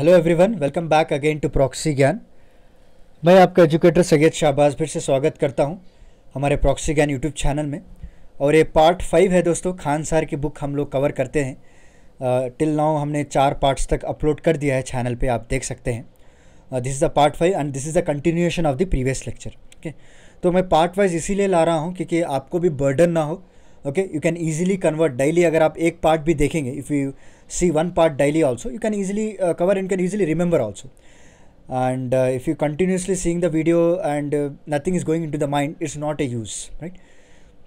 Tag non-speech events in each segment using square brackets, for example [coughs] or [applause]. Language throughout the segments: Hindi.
Hello everyone welcome back again to proxy Gyan मैं आपका एजुकेटर सैयद शाहबाज फिर से स्वागत करता हूं हमारे प्रॉक्सी ज्ञान यूट्यूब चैनल में और ये पार्ट फाइव है दोस्तों खान सार की बुक हम लोग कवर करते हैं टिल नाउ हमने चार पार्ट्स तक अपलोड कर दिया है चैनल पे आप देख सकते हैं this is the part five and this is the continuation of the previous lecture okay तो मैं पार्ट वाइज इसीलिए ला रहा हूँ क्योंकि आपको भी बर्डन ना हो okay you can easily convert daily अगर आप एक पार्ट भी देखेंगे if you see one part daily also you can easily uh, cover and can easily remember also and uh, if you continuously seeing the video and uh, nothing is going into the mind it's not a use right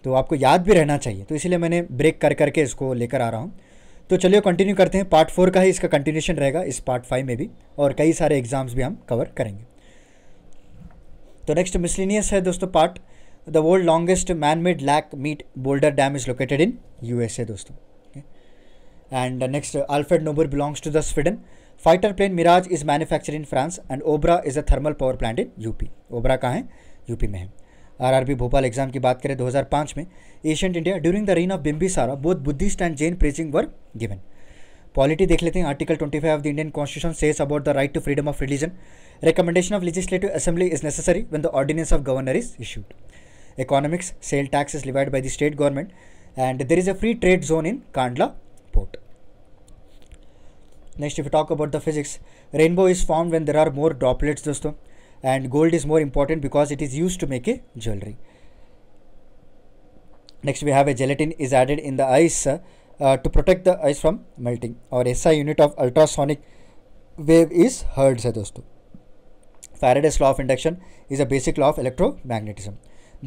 तो आपको याद भी रहना चाहिए तो इसलिए मैंने ब्रेक कर करके इसको लेकर आ रहा हूँ तो चलिए कंटिन्यू करते हैं पार्ट फोर का ही इसका कंटिन्यूशन रहेगा इस पार्ट फाइव में भी और कई सारे एग्जाम्स भी हम कवर करेंगे तो नेक्स्ट मिसलिनियस है दोस्तों part the world longest man made lake Mead Boulder Dam is located in USA दोस्तों And next, Alfred Nobel belongs to the Sweden. Fighter plane Mirage is manufactured in France and obra is a thermal power plant in up Obra kahan है यूपी में hai RRB भोपाल एग्जाम की बात करें 2005 में ancient India during the reign of Bimbisara both Buddhist and Jain preaching were given polity देख लेते हैं article 25 of the Indian constitution says about the right to freedom of religion recommendation of legislative assembly is necessary when the ordinance of governor is issued economics sale tax is divide by the state government and there is a free trade zone in Kandla port next if talk about the physics rainbow is form when there are more droplets दोस्तों and And gold is more important because it is used to make a jewelry. next we have a gelatin is added in the ice uh, to protect the ice from melting our SI unit of ultrasonic wave is hertz dosto faraday's law of induction is a basic law of electromagnetism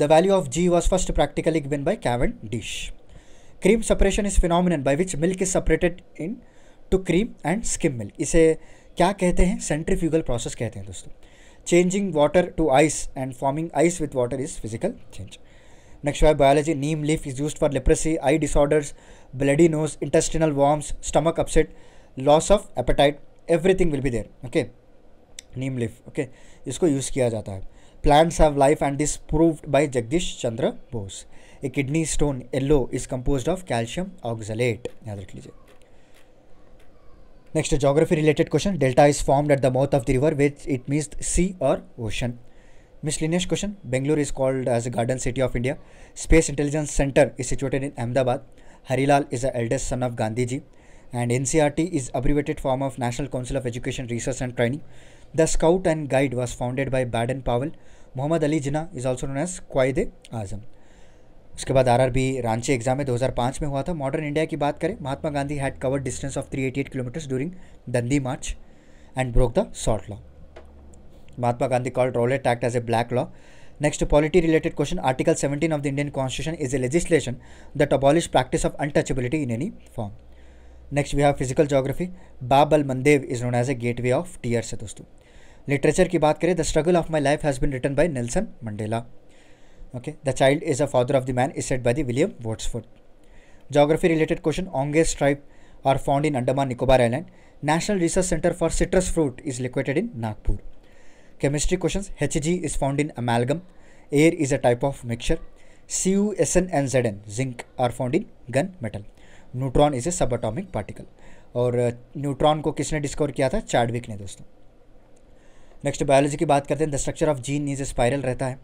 the value of g was first practically given by cavendish cream separation is phenomenon by which milk is separated in to cream and skim milk इसे क्या कहते हैं सेंट्रीफ्यूगल प्रोसेस कहते हैं दोस्तों changing water to ice and forming ice with water is physical change next है biology neem leaf is use for leprosy eye disorders bloody nose intestinal worms stomach upset loss of appetite everything will be there okay neem leaf okay इसको यूज़ किया जाता है plants have life and this proved by Jagdish Chandra Bose a kidney stone yellow is compose of calcium oxalate याद रख लीजिए Next, geography related question. Delta is formed at the mouth of the river, which it means sea or ocean. Miscellaneous question. Bangalore is called as a garden city of India. Space Intelligence Center is situated in Ahmedabad. Harilal is the eldest son of Gandhiji. And NCRT is abbreviated form of National Council of Education, Research and Training. The Scout and Guide was founded by Baden Powell. Muhammad Ali Jinnah is also known as e Azam. उसके बाद आरआरबी रांची एग्जाम में 2005 में हुआ था मॉडर्न इंडिया की बात करें Mahatma Gandhi had covered distance of 388 kilometers during Dandi march and broke the salt law Mahatma Gandhi called Rowlatt Act as a black law next polity related question article seventeen of the Indian constitution is a legislation that abolish practice of untouchability in any form next we have physical geography Bab Mandeb is known as a gateway of tears है दोस्तों लिटरेचर की बात करें the struggle of my life has been written by Nelson Mandela okay the child is a father of the man is said by the William Wordsworth geography related question ऑंगेस्ट tribe are found in Andaman Nicobar island national research centre for citrus fruit is located in Nagpur chemistry question H G is found in amalgam air is a type of mixture C U S N N Z N zinc are found in gun metal neutron is a sub atomic particle और न्यूट्रॉन uh, को किसने डिस्कवर किया था चार्डविक ने दोस्तों नेक्स्ट बायोलॉजी की बात करते हैं the structure of gene is a spiral रहता है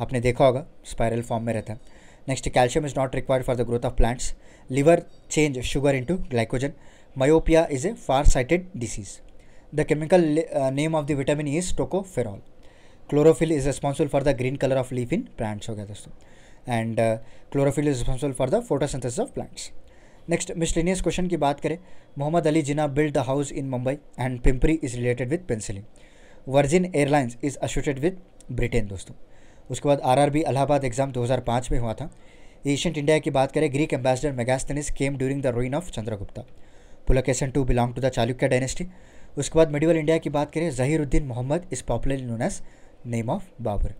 आपने देखा होगा स्पायरल फॉर्म में रहता है next calcium is not required for the growth of plants liver change sugar into glycogen myopia is a far sighted disease the chemical name of the vitamin is tocopherol chlorophyll is responsible for the green colour of leaf in plants हो गया दोस्तों and chlorophyll is responsible for the photosynthesis of plants next miscellaneous question की बात करें Mohammad Ali Jinnah build the house in Mumbai and Pimpri is related with penicillin Virgin Airlines is associated with Britain दोस्तों उसके बाद आरआरबी इलाहाबाद एग्ज़ाम 2005 में हुआ था एशियंट इंडिया की बात करें Greek ambassador Megasthenes came during the reign of Chandragupta Pulakeshin two belong to the Chalukya dynasty उसके बाद मिडिवल इंडिया की बात करें Zahiruddin Mohammad is popular known as name of Babar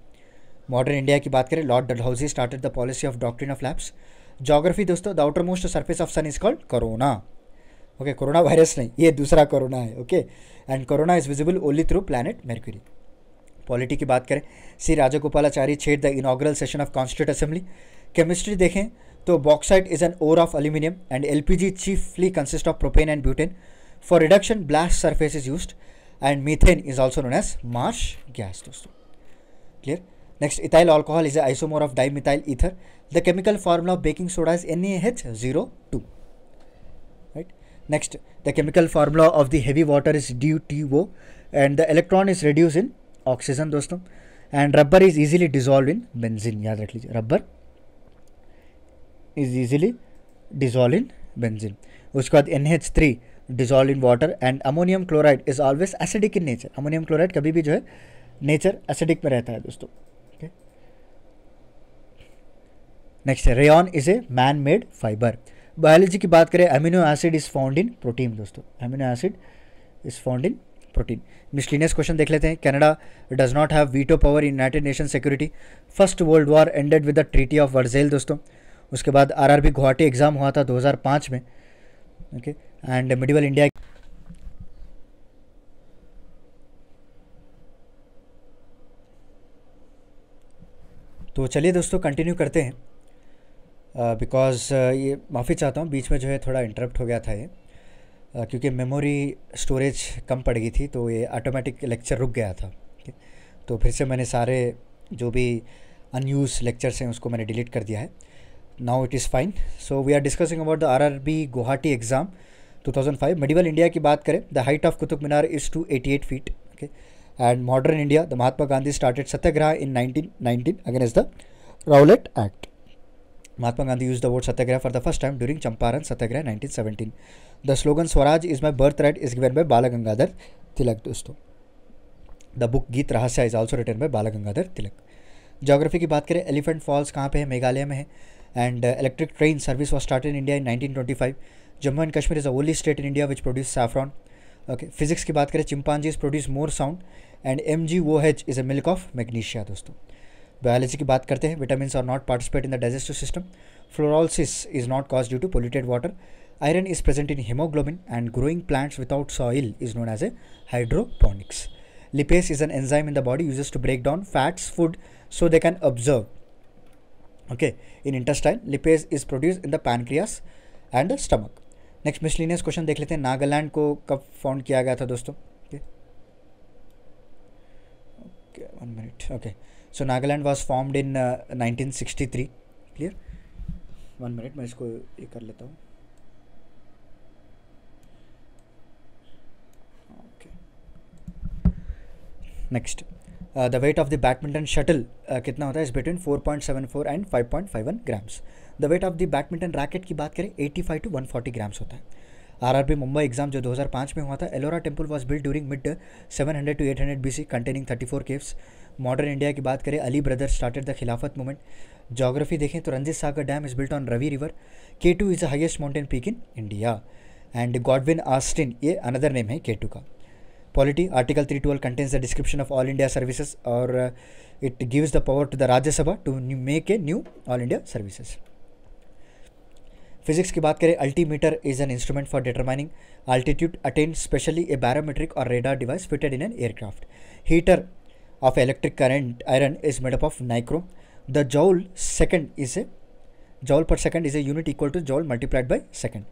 modern India की बात करें Lord Dalhousie started the policy of doctrine of lapse geography दोस्तों the outermost surface of sun is called corona okay corona virus नहीं ये दूसरा कोरोना है okay and corona is visible only through planet Mercury polity की बात करें Shri Rajagopalachari chaired the inaugural session of constituent assembly chemistry देखें तो bauxite is an ore of aluminium and L P G chiefly consist of propane and butane for reduction blast surface is use and methane is also known as marsh gas दोस्तों clear next ethyl alcohol is a isomer of methyl ether the chemical formula of baking soda is N A H zero two right next the chemical formula of the heavy water is D T वो and the electron is reduce in oxygen दोस्तों and rubber is easily dissolve in benzene याद रख लीजिए rubber is easily dissolve in benzene उसके बाद N H three dissolve in water and ammonium chloride is always acidic in nature ammonium chloride कभी भी जो है नेचर एसिडिक में रहता है दोस्तों नेक्स्ट है rayon is a man made fibre biology की बात करें amino acid is found in protein दोस्तों amino acid is found in protein miscellaneous question देख लेते हैं Canada does not have veto power in United Nation Security First World War ended with the treaty of Versailles दोस्तों उसके बाद आरआरबी गुवाहाटी एग्ज़ाम हुआ था 2005 में ओके एंड मिडिवल इंडिया तो चलिए दोस्तों कंटिन्यू करते हैं बिकॉज़ uh, uh, ये माफ़ी चाहता हूँ बीच में जो है थोड़ा इंटरप्ट हो गया था ये क्योंकि मेमोरी स्टोरेज कम पड़ गई थी तो ये ऑटोमेटिक लेक्चर रुक गया था तो फिर से मैंने सारे जो भी अनयूज लेक्चर्स हैं उसको मैंने डिलीट कर दिया है now it is fine so we are discussing about the R R B Guwahati exam 2005 medieval India की बात करें the height of Qutub Minar is two eighty eight feet okay and modern India the Mahatma Gandhi started satyagraha in nineteen nineteen against the Rowlatt Act Mahatma Gandhi use the word satyagraha for the first time during Champaran satyagraha 1917 the slogan swaraj is my birth right is given by Bal Gangadhar Tilak दोस्तों the book Geeta Rahasya is also written by Bala Gangadhar Tilak geography की बात करें एलिफेंट फॉल्स कहाँ पे है मेघालय में है and electric train service was start in India in nineteen Jammu and Kashmir is a only state in India which produce saffron okay physics की बात करें chimpanzee is produce more sound and M G O H is a milk of magnesia दोस्तों बायोलॉजी की बात करते हैं vitamin are not participate in the digestive system fluorosis is not cause due to polluted water iron is present in haemoglobin and growing plants without soil is known as a hydroponics lipase is an enzyme in the body uses to break down fats food so they can observe okay in intestine lipase is produce in the pancreas and the stomach next miscellaneous question देख लेते हैं नागालैंड को कब फाउंड किया गया था दोस्तों okay one minute okay so Nagaland was formed in nineteen sixty three clear one minute मैं इसको ये कर लेता हूँ next the weight of the badminton shuttle कितना होता है is between 4.74 and 5.51 grams the weight of the badminton racket की बात करें 85 टू फोर्टी ग्राम्स होता है आरआरबी मुंबई एग्जाम जो 2005 में हुआ था Ellora temple was build during mid 700 to 800 BC containing 34 caves modern India की बात करें Ali brothers started the Khilafat movement geography देखें तो Ranjit Sagar dam is built on Ravi river K two is the highest mountain peak in India and Godwin Austen ये अनदर नेम है के टू का polity article three twelve contains the description of all India services और it gives the power to the Rajya Sabha to make a new all India services physics की बात करें altimeter is an instrument for determining altitude attend specially a barometric और radar device fitted in an aircraft heater of electric current iron is made up of nichrome. The joule second is a joule per second is a unit equal to joule multiplied by second.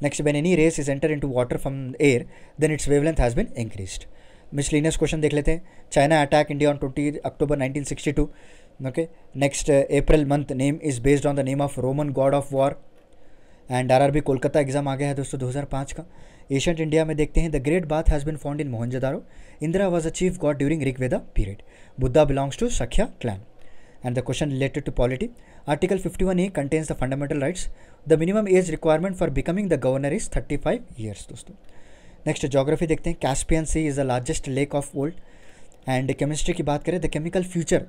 Next, when any rays is enter into water from air, then its wavelength has been increased. miscellaneous question dekh lete hain china attack india on 20 october 1962 okay next April month name is based on the name of Roman god of war and RRB Kolkata exam आ गया hai dosto 2005 ka ancient India में देखते हैं the great bath has been found in Mohenjodaro Indra was a chief god during Rigveda period Buddha belongs to Shakya clan and the question related to polity article fifty one A contains the fundamental rights the minimum age requirement for becoming the governor is thirty five years दोस्तों नेक्स्ट जोग्राफी देखते हैं Caspian Sea is the largest lake of world and chemistry की बात करें the chemical future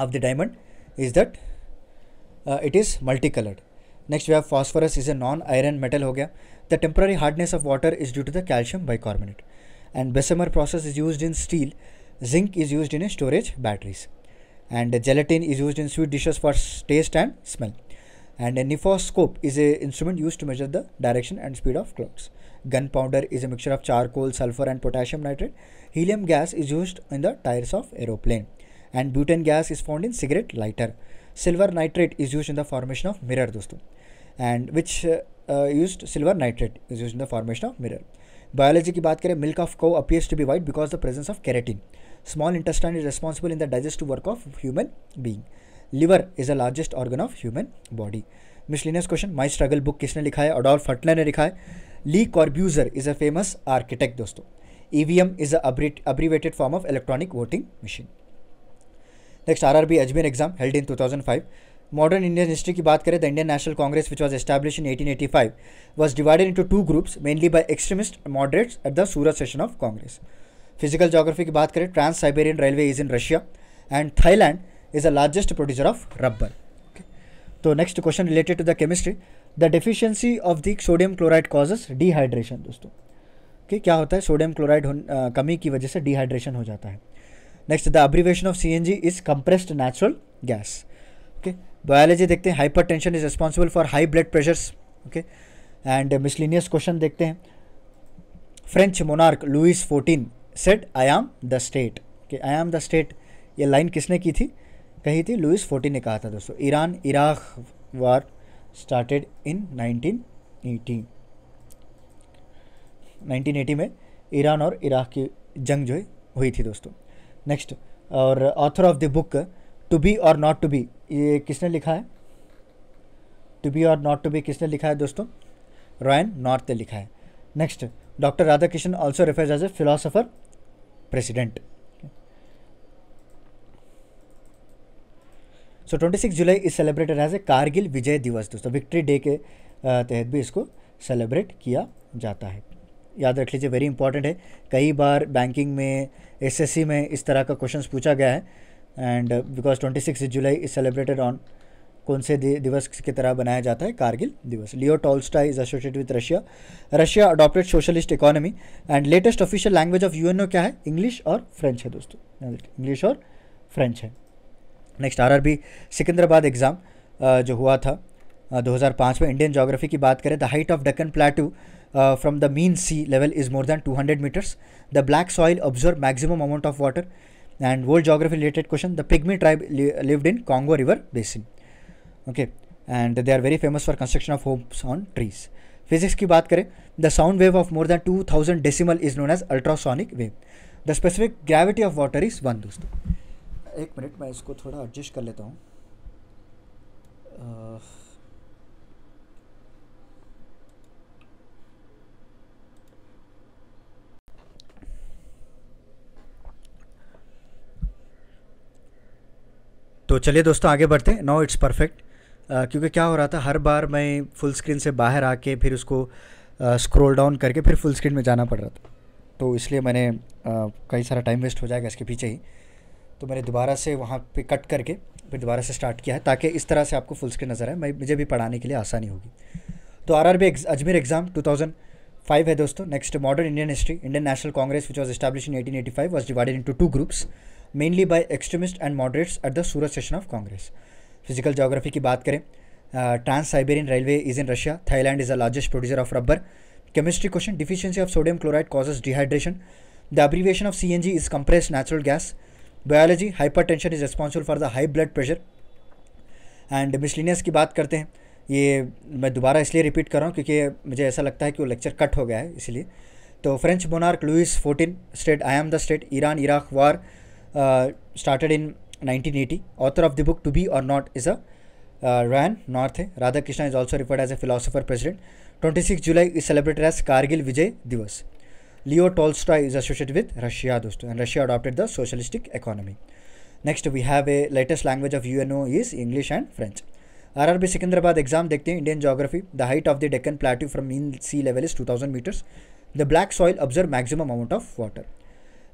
of the diamond is that it is multi coloured next we have phosphorus. Is a non iron metal हो गया the temporary hardness of water is due to the calcium bicarbonate and Bessemer process is use in steel zinc is use in a storage batteries and gelatin is use in sweet dishes for taste and smell and a nephoscope is a instrument used to measure the direction and speed of clouds gunpowder is a mixture of charcoal sulfur and potassium nitrate helium gas is used in the tires of aeroplane and butane gas is found in cigarette lighter silver nitrate is used in the formation of mirror दोस्तों. And which use silver nitrate is use in the formation of mirror biology की बात करें milk of cow appears to be white because the presence of carotene small intestine is responsible in the digestive work of human being liver is the largest organ of human body miscellaneous question my struggle book किसने लिखा है अडोल्फ हटलर ने लिखा है Le Corbusier is a famous architect दोस्तों E V M is abbreviated form of electronic voting machine next R R B Ajmer exam held in two thousand five modern Indian history की बात करें the Indian national Congress which was establish in 1885 was divided into two groups mainly by extremist moderates at the Surat session of Congress physical geography की बात करें trans Siberian railway is in Russia and Thailand is the largest producer of rubber तो next question related to the chemistry the deficiency of the sodium chloride causes dehydration दोस्तों कि क्या होता है सोडियम क्लोराइड कमी की वजह से डिहाइड्रेशन हो जाता है next the abbreviation of C N G is compressed natural gas biology देखते हैं hypertension is responsible for high blood pressures okay and miscellaneous question देखते हैं French monarch Louis fourteen set I am the state कि आई एम द स्टेट ये लाइन किसने की थी कही थी लुइस फोर्टीन ने कहा था दोस्तों Iran Iraq war started in nineteen 1980 में ईरान और इराक की जंग जो है हुई थी दोस्तों नेक्स्ट और author of the book to be or not to be ये किसने लिखा है to be or not to be किसने लिखा है दोस्तों रॉयन नॉर्थ ने लिखा है next doctor Krishna also refers as a philosopher president so twenty six July is celebrated as a Kargil Vijay Diwas दोस्तों विक्ट्री डे के तहत भी इसको सेलिब्रेट किया जाता है याद रख लीजिए वेरी इंपॉर्टेंट है कई बार बैंकिंग में एसएससी में इस तरह का क्वेश्चन पूछा गया है and because twenty six July is celebrated on कौन से दिवस की तरह बनाया जाता है Kargil Diwas Leo Tolstoy is associated with Russia Russia adopted socialist economy and latest official language of O क्या है इंग्लिश और फ्रेंच है दोस्तों इंग्लिश और फ्रेंच है next R R B Secunderabad exam जो हुआ था 2005 में इंडियन जोग्राफी की बात करें the height of Deccan plateau from the mean sea level is more than 200 metres the black soil observe maximum amount of water and world geography related question the pygmy tribe li lived in congo river basin okay and they are very famous for construction of homes on trees physics ki baat kare the sound wave of more than 2000 decimal is known as ultrasonic wave the specific gravity of water is 1 dosto ek minute main isko thoda adjust kar leta hu uh... तो चलिए दोस्तों आगे बढ़ते हैं नाउ इट्स परफेक्ट क्योंकि क्या हो रहा था हर बार मैं फुल स्क्रीन से बाहर आके फिर उसको स्क्रोल uh, डाउन करके फिर फुल स्क्रीन में जाना पड़ रहा था तो इसलिए मैंने uh, कई सारा टाइम वेस्ट हो जाएगा इसके पीछे ही तो मैंने दोबारा से वहाँ पे कट करके फिर दोबारा से स्टार्ट किया है ताकि इस तरह से आपको फुल स्क्रीन नज़र आए मैं मुझे भी पढ़ाने के लिए आसानी होगी तो R R Ajmer exam two thousand five है दोस्तों next modern Indian history Indian national Congress which was establish in eighteen eighty five was divided into two groups mainly by extremist and moderates at the Surat session of Congress physical geography की बात करें trans Siberian railway is in Russia Thailand is the largest producer of rubber of sodium chloride causes dehydration the abbreviation of C N G is compress natural gas biology hypertension is responsible for the high blood pressure and miscellaneous की बात करते हैं ये मैं दोबारा इसलिए रिपीट कर रहा हूँ क्योंकि मुझे ऐसा लगता है कि वो लेक्चर कट हो गया है इसलिए तो French monarch Louis fourteen state I am the state Iran Iraq war Uh, started in 1980. Author of the book To Be or Not is a uh, North. Radhakrishna is also referred as a philosopher president. 26 July is celebrated as Kargil Vijay Divas. Leo Tolstoy is associated with Russia, dost. and Russia adopted the socialistic economy. Next, we have a latest language of UNO is English and French. R R B Secunderabad Indian geography. The height of The Deccan Plateau from mean sea level is 2000 meters. The black soil absorbs maximum amount of water.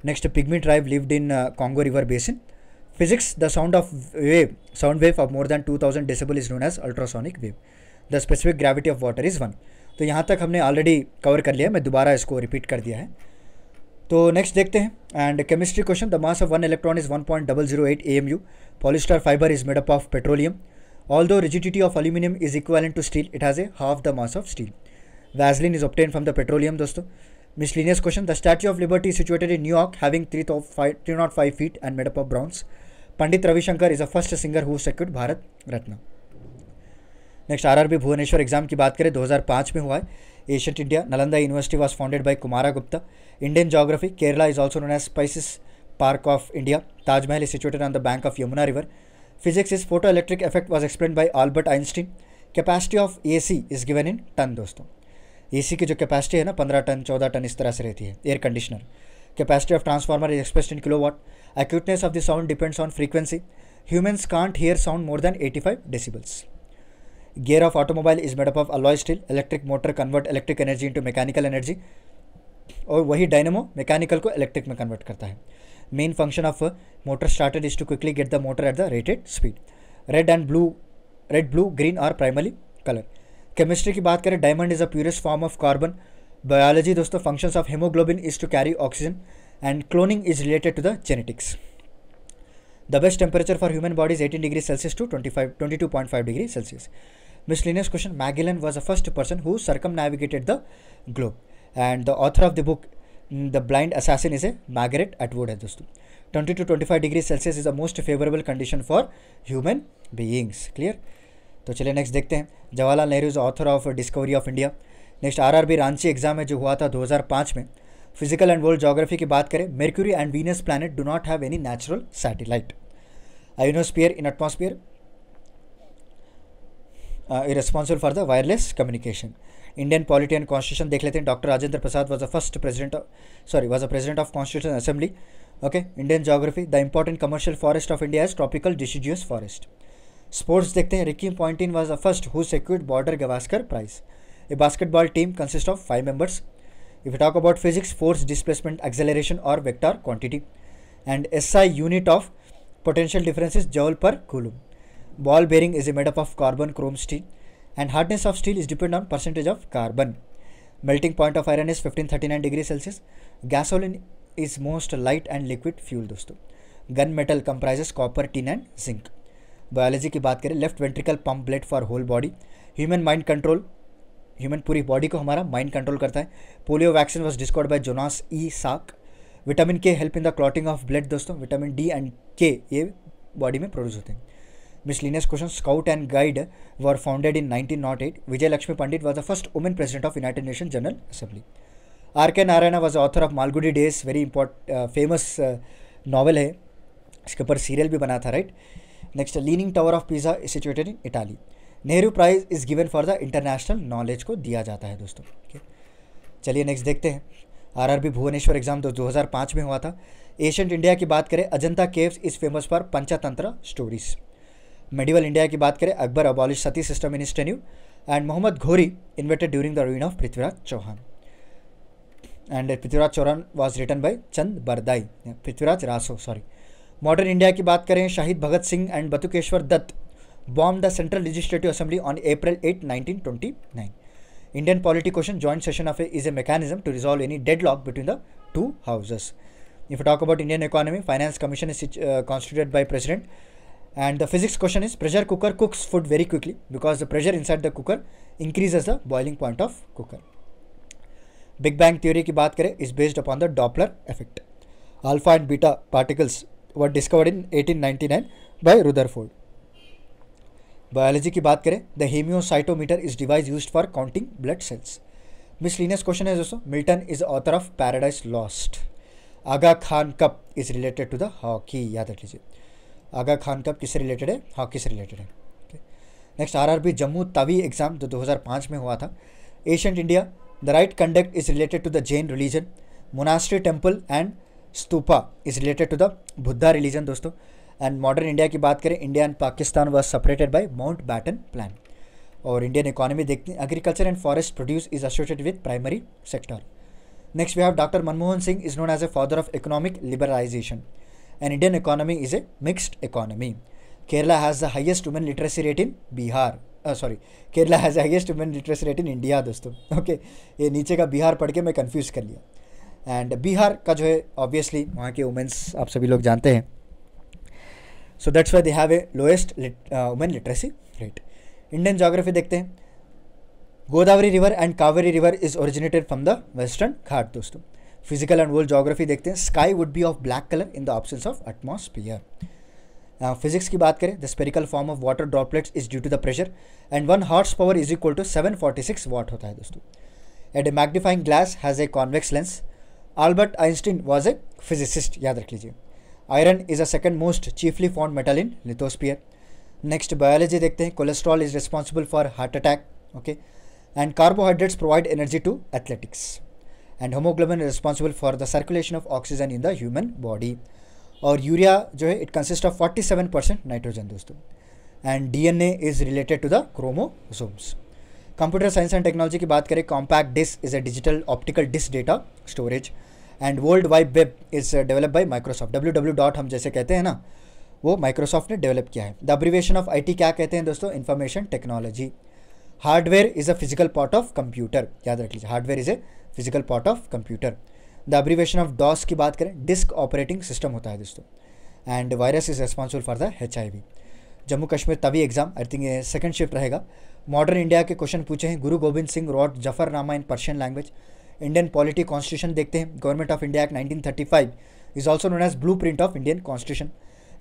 Next pygmy tribe lived in Congo river basin physics the sound of wave sound wave of more than two thousand decibel is known as ultrasonic wave the specific gravity of water is one तो यहाँ तक हमने ऑलरेडी कवर कर लिया है मैं दोबारा इसको रिपीट कर दिया है तो नेक्स्ट देखते हैं and chemistry question the mass of one electron is one point double zero eight A M U polyester fibre is made up of petroleum although rigidity of aluminium is equal to steel it has a half the mass of steel Vaseline is obtained from the petroleum दोस्तों Miscellaneous question. The Statue of Liberty is situated in New York, having 305 feet and made up of bronze. Pandit Ravi Shankar is the first singer who secured Bharat Ratna next are RRB Bhubaneswar exam की बात करें दो हजार 2005 में हुआ है ancient India Nalanda university was founded by Kumara Gupta Indian geography Kerala is also known as spices park of India Taj Mahal is situated on the bank of Yamuna river physics is photo electric effect was explained by Albert Einstein capacity of A C is given in ton दोस्तों एसी e की जो कैपेसिटी है ना पंद्रह टन चौदह टन इस तरह से रहती है air conditioner capacity of transformer is express in kilowatt acuteness of the sound depends on frequency humans can't hear sound more than eighty five decibels gear of automobile is made up of alloy steel electric motor convert electric energy into mechanical energy और वही डायनेमो मैकेनिकल को इलेक्ट्रिक में कन्वर्ट करता है main function of motor started is to quickly get the motor at the rated speed red and blue red blue green are primary colour chemistry की बात करें diamond is a purest form of carbon biology दोस्तों functions of haemoglobin is to carry oxygen and cloning is a purest form of carbon biology दोसतो functions of hemoglobin to the genetics the best temperature for human body is eighteen degree Celsius to twenty five twenty two point five degree Celsius miscellaneous question magellan was the first person who circumnavigated the globe and the author of the book mm, the blind assassin is a margaret atwood hai dosto 20 to 25 degrees celsius is the most favorable condition for human beings clear तो चलिए नेक्स्ट देखते हैं Jawaharlal Nehru is author of Discovery of India next are RRB Ranchi exam में जो हुआ था 2005 में फिजिकल एंड वर्ल्ड जोग्राफी की बात करें Mercury and Venus planet do not have any natural satellite ionosphere in atmosphere is responsible for the wireless communication Indian polity and constitution देख लेते हैं doctor Rajendra Prasad was a first president sorry was a president of constitution assembly okay Indian geography the important commercial forest of India as tropical deciduous forest sports देखते हैं Ricky Ponting was the first who secured Border Gavaskar prize A basketball team consist of five members if talk about physics force displacement acceleration और vector quantity and S I unit of potential differences joule per coulomb ball bearing is a made up of carbon chrome steel and hardness of steel is depend on percentage of carbon melting point of iron is fifteen thirty nine degree Celsius gasoline is most light and liquid fuel दोस्तों gun metal comprises copper tin and zinc biology की बात करें left ventricle pump blood for whole body human mind control human पूरी बॉडी को हमारा माइंड कंट्रोल करता है polio vaccine was discovered by Jonas E Salk vitamin K help in the clotting of blood दोस्तों विटामिन डी एंड के ये बॉडी में प्रोड्यूस होते हैं miscellaneous question scout and guide were founded in nineteen nought eight Vijay Lakshmi Pandit was the first women president of United Nation General Assembly R K Narayan was author of Malgudi days very import famous novel है इसके ऊपर सीरियल भी बना था right right? Next leaning tower of Pisa is situated in Italy Nehru prize is given for the international knowledge को दिया जाता है दोस्तों okay. चलिए नेक्स्ट देखते हैं आरआरबी भुवनेश्वर एग्जाम दो हजार पाँच में हुआ था एशियंट इंडिया की बात करें Ajanta caves is famous for Panchatantra stories medieval India की बात करें Akbar abolish sati system in स्टेन्यू and Mohammad Ghori invaded during the ruin of Prithviraj Chauhan and Prithviraj Chauhan was written by Chand Bardai Prithviraj Raso sorry modern India की बात करें Shaheed Bhagat Singh and Batukeshwar Dutt bomb the central legislative assembly on April eight nineteen nine Indian polity question joint session of A is a mechanism to resolve any dead lock between the two houses if you talk about Indian economy finance commission is constituted by president and the physics question is pressure cooker cooks food very quickly because the pressure inside the cooker increase the boiling point of cooker big bang theory की बात करें is based upon the Doppler effect alpha and beta particles were discovered in 1899 bye Rutherford biology की बात करें the haemocytometer is device use for counting blood cells miscellaneous question है दोस्तों Milton is author of Paradise Lost Aga Khan cup is related to the hockey याद रख लीजिए आगा खान कप किससे रिलेटेड है हॉकी से रिलेटेड है next RRB Jammu Tawi exam जो 2005 में हुआ था ancient India the right conduct is related to the Jain religion monastery temple and stupa is related to the Buddha religion दोस्तों एंड मॉडर्न इंडिया की बात करें India and Pakistan was separated by Mountbatten plan और इंडियन इकोनॉमी देखते हैं agriculture and forest produce is associated with primary sector next we have doctor Manmohan Singh is known as a father of economic liberalisation and Indian economy is a mixed economy Kerala has the highest women literacy rate in Bihar sorry Kerala has highest women literacy rate in India दोस्तों ओके ये नीचे का बिहार पढ़ के मैं कन्फ्यूज़ कर लिया एंड बिहार का जो है ऑब्वियसली वहाँ के वुमेंस आप सभी लोग जानते हैं so that's why they have a lowest women literacy rate Indian geography देखते हैं Godavari river and Kaveri river is originated from the western Ghat दोस्तों फिजिकल एंड वर्ल्ड जोग्राफी देखते हैं sky would be of black colour in the option of atmosphere physics की बात करें the spherical form of water droplets is due to the pressure and one horse power is equal to seven forty six watt होता है दोस्तों and a magnifying glass has a convex lens Albert Einstein was a physicist याद रख लीजिए iron is a second most chiefly found metal in lithosphere next biology देखते हैं cholesterol is responsible for heart attack okay and carbohydrates provide energy to athletics and haemoglobin is responsible for the circulation of oxygen in the human body और यूरिया जो है it consist of forty seven percent nitrogen दोस्तों and D N A is related to the chromosomes computer science and technology की बात करें compact disc is a digital optical disc data storage and world wide web is develop by Microsoft W W dot हम जैसे कहते हैं ना वो माइक्रोसॉफ्ट ने डेवलप किया है द अब्रीवेशन ऑफ टी क्या कहते हैं दोस्तों information technology hardware is a physical part of computer याद रख लीजिए hardware is a physical part of computer the abbreviation of DOS की बात करें डिस्क ऑपरेटिंग सिस्टम होता है दोस्तों and virus is responsible for the H Jammu Kashmir तभी exam I think second shift रहेगा मॉडर्न इंडिया के क्वेश्चन पूछे हैं Guru Gobind Singh wrote Zafarnama in Persian language Indian polity constitution देखते हैं government of India act nineteen is also known as blueprint of Indian constitution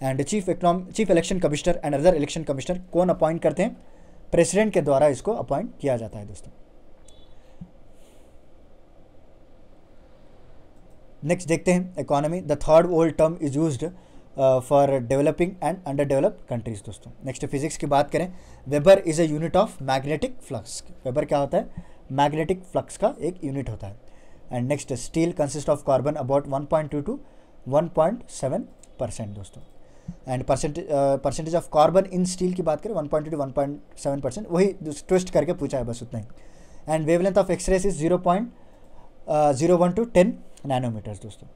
and chief econom chief election commissioner and other election commissioner कौन अपॉइंट करते हैं प्रेसिडेंट के द्वारा इसको अपॉइंट किया जाता है दोस्तों नेक्स्ट देखते हैं economy the third world term is use for developing and under develop countries दोस्तों नेक्स्ट फिजिक्स की बात करें weber is a unit of magnetic flux weber क्या होता है मैग्नेटिक फ्लक्स का एक यूनिट होता है and next steel consist of carbon about 1.2 to seven percent दोस्तों and percentage of carbon in steel की बात करें 1.2 टू सेवन परसेंट वही ट्विस्ट करके पूछा है बस उतना ही and wavelength of X rays is zero point zero one to ten nanometres दोस्तों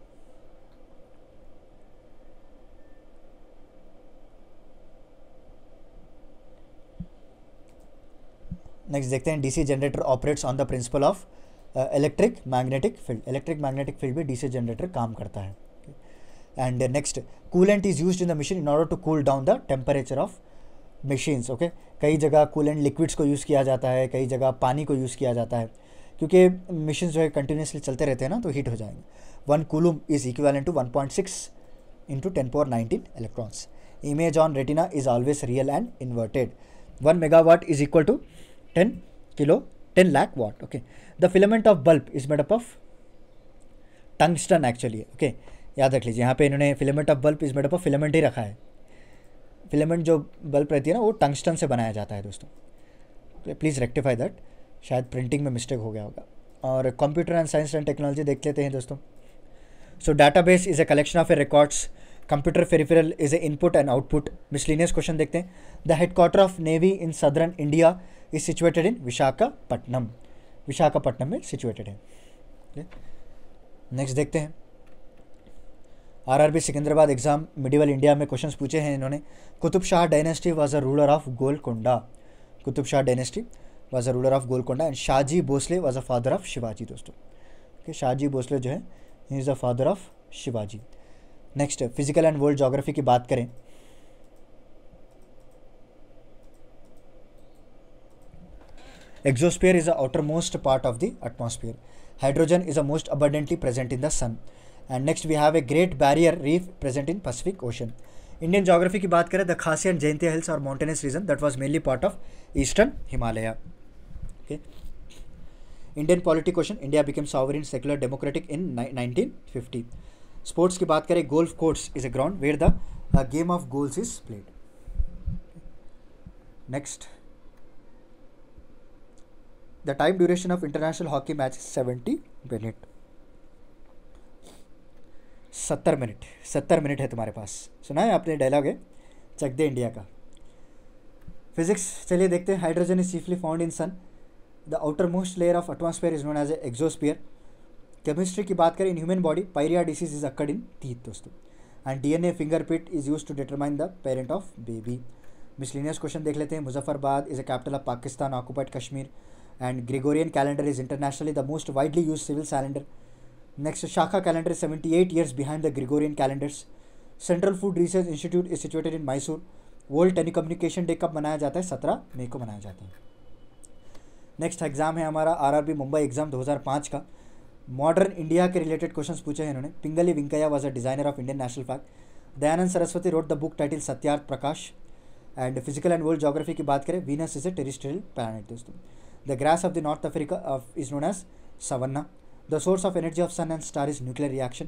नेक्स्ट देखते हैं DC generator operates on the principle of electric magnetic field electric magnetic field भी डीसी जनरेटर काम करता है and next coolant is use in the machine in order to cool down the temperature of machines okay कई जगह कूलेंट लिक्विड्स को यूज़ किया जाता है कई जगह पानी को यूज़ किया जाता है क्योंकि मशीन जो है कंटिन्यूसली चलते रहते हैं ना तो हीट हो जाएंगे one coulomb is equal to one point six into ten power nineteen electrons image on retina is always real and inverted one megawatt is equal to ten kilo ten lakh watt okay the filament of bulb is made up of tungsten actually okay याद रख लीजिए यहाँ पे इन्होंने filament of bulb made up of filament ही रखा है फिलामेंट जो बल्ब रहती है ना वो टंगस्टन से बनाया जाता है दोस्तों प्लीज़ रेक्टिफाई दैट शायद प्रिंटिंग में मिस्टेक हो गया होगा और computer and science and technology देख लेते हैं दोस्तों so database is a collection of a records computer peripheral is a input and output miscellaneous question देखते हैं the headquarter of navy in southern India is situated in Visakhapatnam Visakhapatnam में सिचुएटेड है नेक्स्ट देखते हैं RRB Secunderabad exam medieval India में क्वेश्चंस पूछे हैं इन्होंने Qutb Shah dynasty was a ruler of Golconda Qutb Shah dynasty was a ruler of Golconda and Shahaji Bhosale was a father of Shivaji दोस्तों ओके शाहजी भोसले जो है he is a father of Shivaji next physical and world geography की बात करें Exosphere is the outermost part of the atmosphere. Hydrogen is the most abundantly present in the sun. And next we have a Great Barrier Reef present in Pacific Ocean. Indian geography ki baat kare, the Khasi and Jaintia Hills are mountainous region that was mainly part of Eastern Himalaya. Okay. Indian Polity Question, India became sovereign, secular, democratic in 1950. Sports ki baat kare, Golf course is a ground where the uh, game of goals is played. Next. The time duration of international hockey match is 70 minute. सत्तर मिनट सत्तर मिनट है तुम्हारे पास सुना है आपने डायलॉग है चक दे इंडिया का फिजिक्स चलिए देखते हैं hydrogen is chiefly found in sun the outermost layer of atmosphere is known as a exosphere chemistry की बात करें in human body pyorrhoea disease is occurred in teeth दोस्तों and DNA fingerprint is use to determine the parent of baby miscellaneous question देख लेते हैं Muzaffarabad is a capital of Pakistan occupied Kashmir and Gregorian calendar is internationally the most widely used civil calendar. Next, Shaka calendar is 78 years behind the Gregorian calendars. Central food research institute is situated in Mysore world telecommunication day कब मनाया जाता है सत्रह मई को मनाया जाता है नेक्स्ट एग्जाम है हमारा आरआरबी मुंबई एग्जाम 2005 का मॉडर्न इंडिया के रिलेटेड क्वेश्चंस पूछे हैं इन्होंने Pingali Venkayya was a designer of Indian national park Dayanand Saraswati wrote the book title Satyarth Prakash and physical and world geography की बात करें Venus is a terrestrial planet दोस्तों the grass of the North Africa of is known as savanna The source of energy of sun and star is nuclear reaction.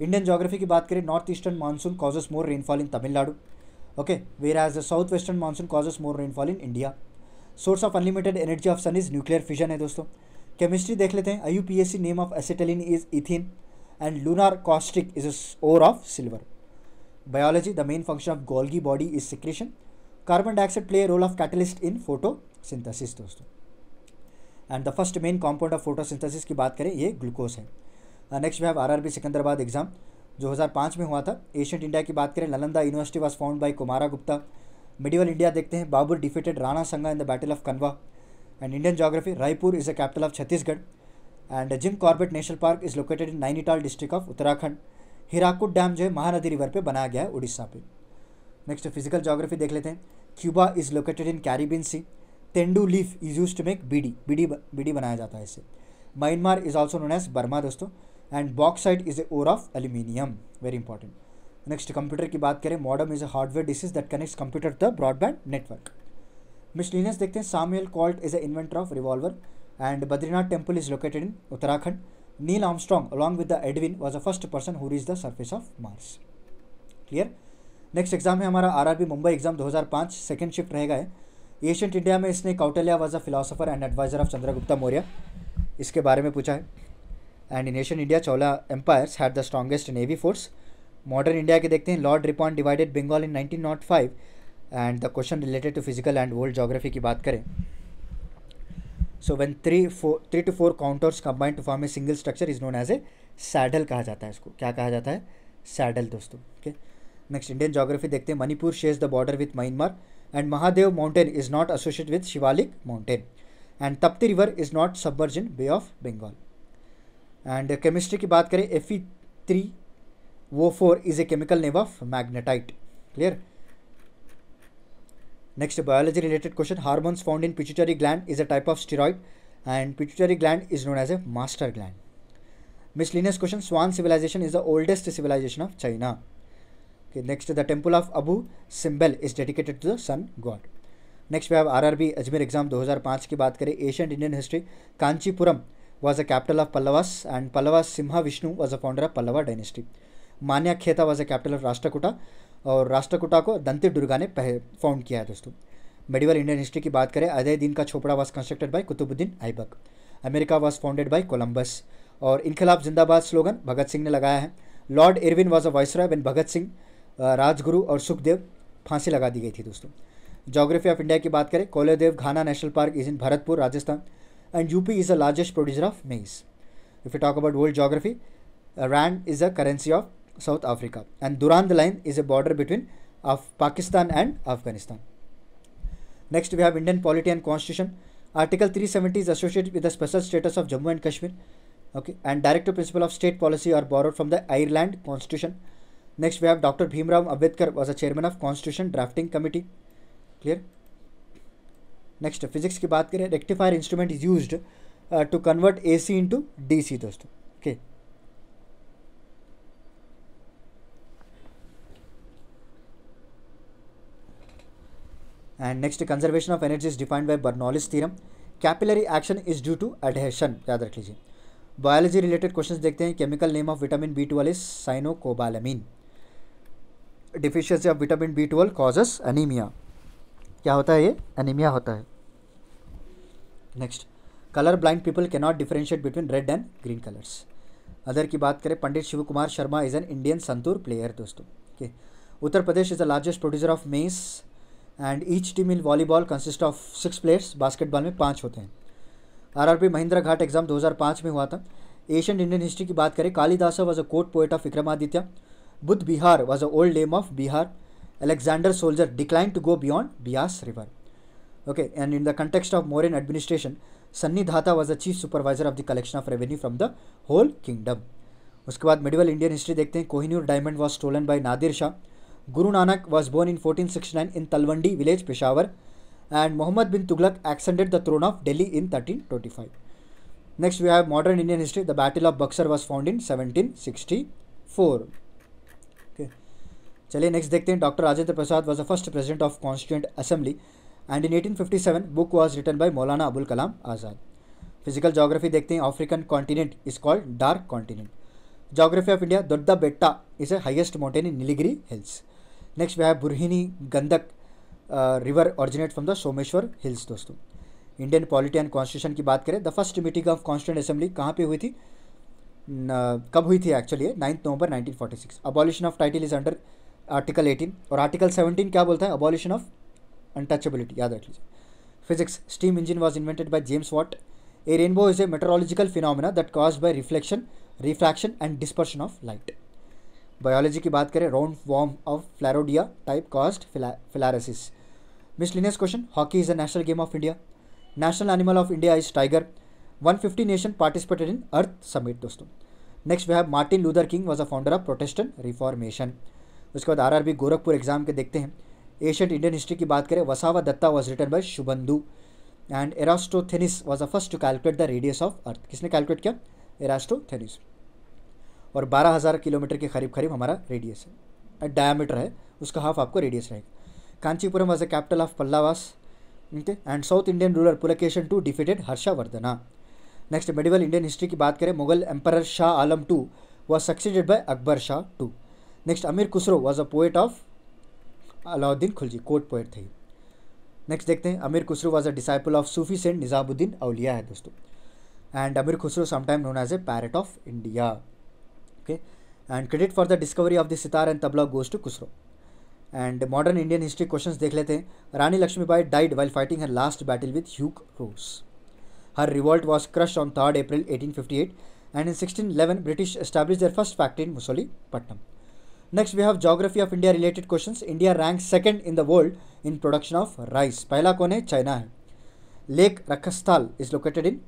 Indian geography की बात करें north eastern monsoon causes more rainfall in Tamil Nadu okay whereas the south western monsoon causes more rainfall in India source of unlimited energy of sun is nuclear fission है दोस्तों केमिस्ट्री देख लेते हैं I U P A C name of acetylene is ethyne and lunar caustic is ore of silver biology the main function of Golgi body is secretion carbon dioxide play role of catalyst in photosynthesis दोस्तों and the first main compound of photosynthesis की बात करें ये ग्लूकोज है next we have RRB Secunderabad exam हज़ार पाँच में हुआ था एशियंट इंडिया की बात करें Nalanda university was found by Kumara Gupta medieval India देखते हैं Babur defeated Rana Sanga in the battle of Khanwa and Indian geography Raipur is the capital of Chhattisgarh and Jim Corbett national park is located in Nainital district of Uttarakhand Hirakud dam जो है महानदी रिवर पे बनाया गया है उड़ीसा पे नेक्स्ट फिजिकल जोग्राफी देख लेते हैं Cuba is located in Caribbean sea tendu leaf is use to make bidi bidi bidi बनाया जाता है इसे Myanmar is also known as Burma दोस्तों and bauxite is a ore of aluminium very important next computer की बात करें modem is a hardware device that connects computer the broadband network miscellaneous देखते हैं Samuel Colt is a inventor of revolver and Badrinath temple is located in Uttarakhand Neil Armstrong along with the Edwin was a first person who is the surface of Mars clear next exam है हमारा B Mumbai exam 2005 second shift रहेगा है एशियंट इंडिया में इसने Kautilya was a philosopher and adviser of Chandragupta Maurya इसके बारे में पूछा है and in ancient India Chola empires had the strongest navy force modern India के देखते हैं Lord Ripon divided Bengal in five and the question related to physical and world geography की बात करें so when three four three to four contours combined to form a single structure is known as a saddle कहा जाता है इसको क्या कहा जाता है सैडल दोस्तों ओके नेक्स्ट इंडियन जोग्राफी देखते हैं Manipur shares the border with Myanmar and Mahadev mountain is not associated with Shivalik mountain and Tapti river is not submerged in Bay of Bengal. And chemistry की बात करें Fe3O4 is a chemical name of magnetite. Clear? Next biology related question hormones found in pituitary gland is a type of steroid and pituitary gland is known as a master gland. Miscellaneous question Swan civilization is the oldest civilization of China. Okay, next to the temple of Abu Simbel is dedicated to the sun god. Next पे आप आरआरबी अजमेर एग्जाम 2005 की बात करें ancient Indian history Kanchipuram was a capital of Pallavas and Pallavas Simha Vishnu was a founder of Pallava dynasty Manyakheta was a capital of Rashtrakuta और राष्ट्रकुटा को दंते दुर्गा ने फाउंड किया है दोस्तों मेडिवल इंडियन हिस्ट्री की बात करें Adhai Din Ka Jhonpra was constructed by Qutbuddin Aibak America was founded by Columbus और इनकलाब जिंदाबाद स्लोगन भगत सिंह ने लगाया है Lord Irwin was a viceroy and Bhagat Singh Rajguru और सुखदेव फांसी लगा दी गई थी दोस्तों जोग्राफी ऑफ इंडिया की बात करें Keoladeo Ghana national park is in Bharatpur Rajasthan and UP is the largest producer of maize if you talk about world geography rand is a currency of South Africa and Durand line is a border between of Pakistan and Afghanistan next we have Indian polity and constitution article three seventy is associated with the special status of Jammu and Kashmir okay and directive principle of state policy are borrowed from the Ireland constitution Next, we have Dr. Bhimrao Ambedkar was a chairman of Constitution Drafting Committee. Clear? Next physics की बात करें rectifier instrument is use to convert A C into D C दोस्तों okay and next conservation of energy is defined by Bernoulli's theorem capillary action is due to adhesion याद रख लीजिए बायोलॉजी रिलेटेड क्वेश्चन देखते हैं chemical name of vitamin B twelve is cyanocobalamin deficiency of vitamin B twelve causes anaemia क्या होता है ये एनीमिया होता है next colour blind people cannot differentiate between red and green colours other की बात करें Pandit Shiv Kumar Sharma is an Indian santoor player दोस्तों okay Uttar Pradesh is the largest producer of maize and each team in volleyball consist of six players basketball में पाँच होते हैं आरआरपी महिंद्रा घाट एग्जाम 2005 में हुआ था एशियन इंडियन हिस्ट्री की बात करें Kalidas was a court poet of Vikramaditya Budh Bihar was an old name of Bihar. Alexander's soldier declined to go beyond Bias river. Okay, and in the context of Mauryan administration, सन्नी was the chief supervisor of the collection of revenue from the whole kingdom. Kingdom उसके बाद मिडिवल इंडियन हिस्ट्री देखते हैं Kohinoor diamond was stolen by Nadir Shah Guru Nanak was born in 1469 in Talwandi village Peshawar and Mohammad bin Tughlaq ascended the throne of Delhi in 1325. Next we have modern Indian history. The Battle of Buxar was fought in 1764. चलिए नेक्स्ट देखते हैं doctor Rajendra Prasad was the first president of constituent assembly and in seven book was written by Maulana Abul Kalam Azad physical geography देखते हैं African continent is called dark continent geography of India Doddabetta is a highest mountain in Nilgiri hills next वह है Burhi Gandak river originate from the Someshwar hills दोस्तों इंडियन पॉलिटी एंड कॉन्स्टिट्यूशन की बात करें the first meeting of constituent assembly कहाँ पे हुई थी न, कब हुई थी actually ninth November nineteen forty six abolition of title is under article eighteen और आर्टिकल सेवनटीन क्या बोलता है अबॉलिशन ऑफ अनटचेबिलिटी याद रख लीजिए physics steam engine was invented by James Watt a rainbow is a meteorological phenomena that cause by reflection refraction and dispersion of light biology की बात करें roundworm of filarioidea type cause filariasis miscellaneous question hockey is a national game of India national animal of India is tiger 150 nation participated in Earth summit दोस्तों next we have Martin Luther King was a founder of Protestant reformation उसके बाद आर गोरखपुर एग्जाम के देखते हैं एशियंट इंडियन हिस्ट्री की बात करें Vasava Datta was written by Subandhu and Eratosthenes was the first to calculate the radius of earth किसने कैलकुलेट किया एरास्टोथेनिस और 12000 किलोमीटर के करीब करीब हमारा रेडियस है डायमीटर है उसका हाफ आपको रेडियस रहेगा Kanchipuram was the capital of Pallavas and south Indian ruler Pulakeshin two defeated Harshavardhana next medieval Indian history की बात करें Mughal emperor Shah Alam two was succeeded by Akbar Shah two next Amir Khusro was a poet of Alauddin Khilji court poet थे नेक्स्ट देखते हैं Amir Khusro was a disciple of Sufi saint Nizamuddin Auliya है दोस्तों and Amir Khusro sometime known as A parrot of India okay and credit for the discovery of the sitar and tabla goes to Khusro and modern Indian history question देख लेते हैं Rani Laxmibai died while fighting her last battle with Hugh Rose her revolt was crush on third April eighteen eight and in sixteen eleven British establish their first factory in Masulipatnam next we have geography of India related question India rank second in the world in production of rice पहला कौन है चाइना है lake Rakshastal is located in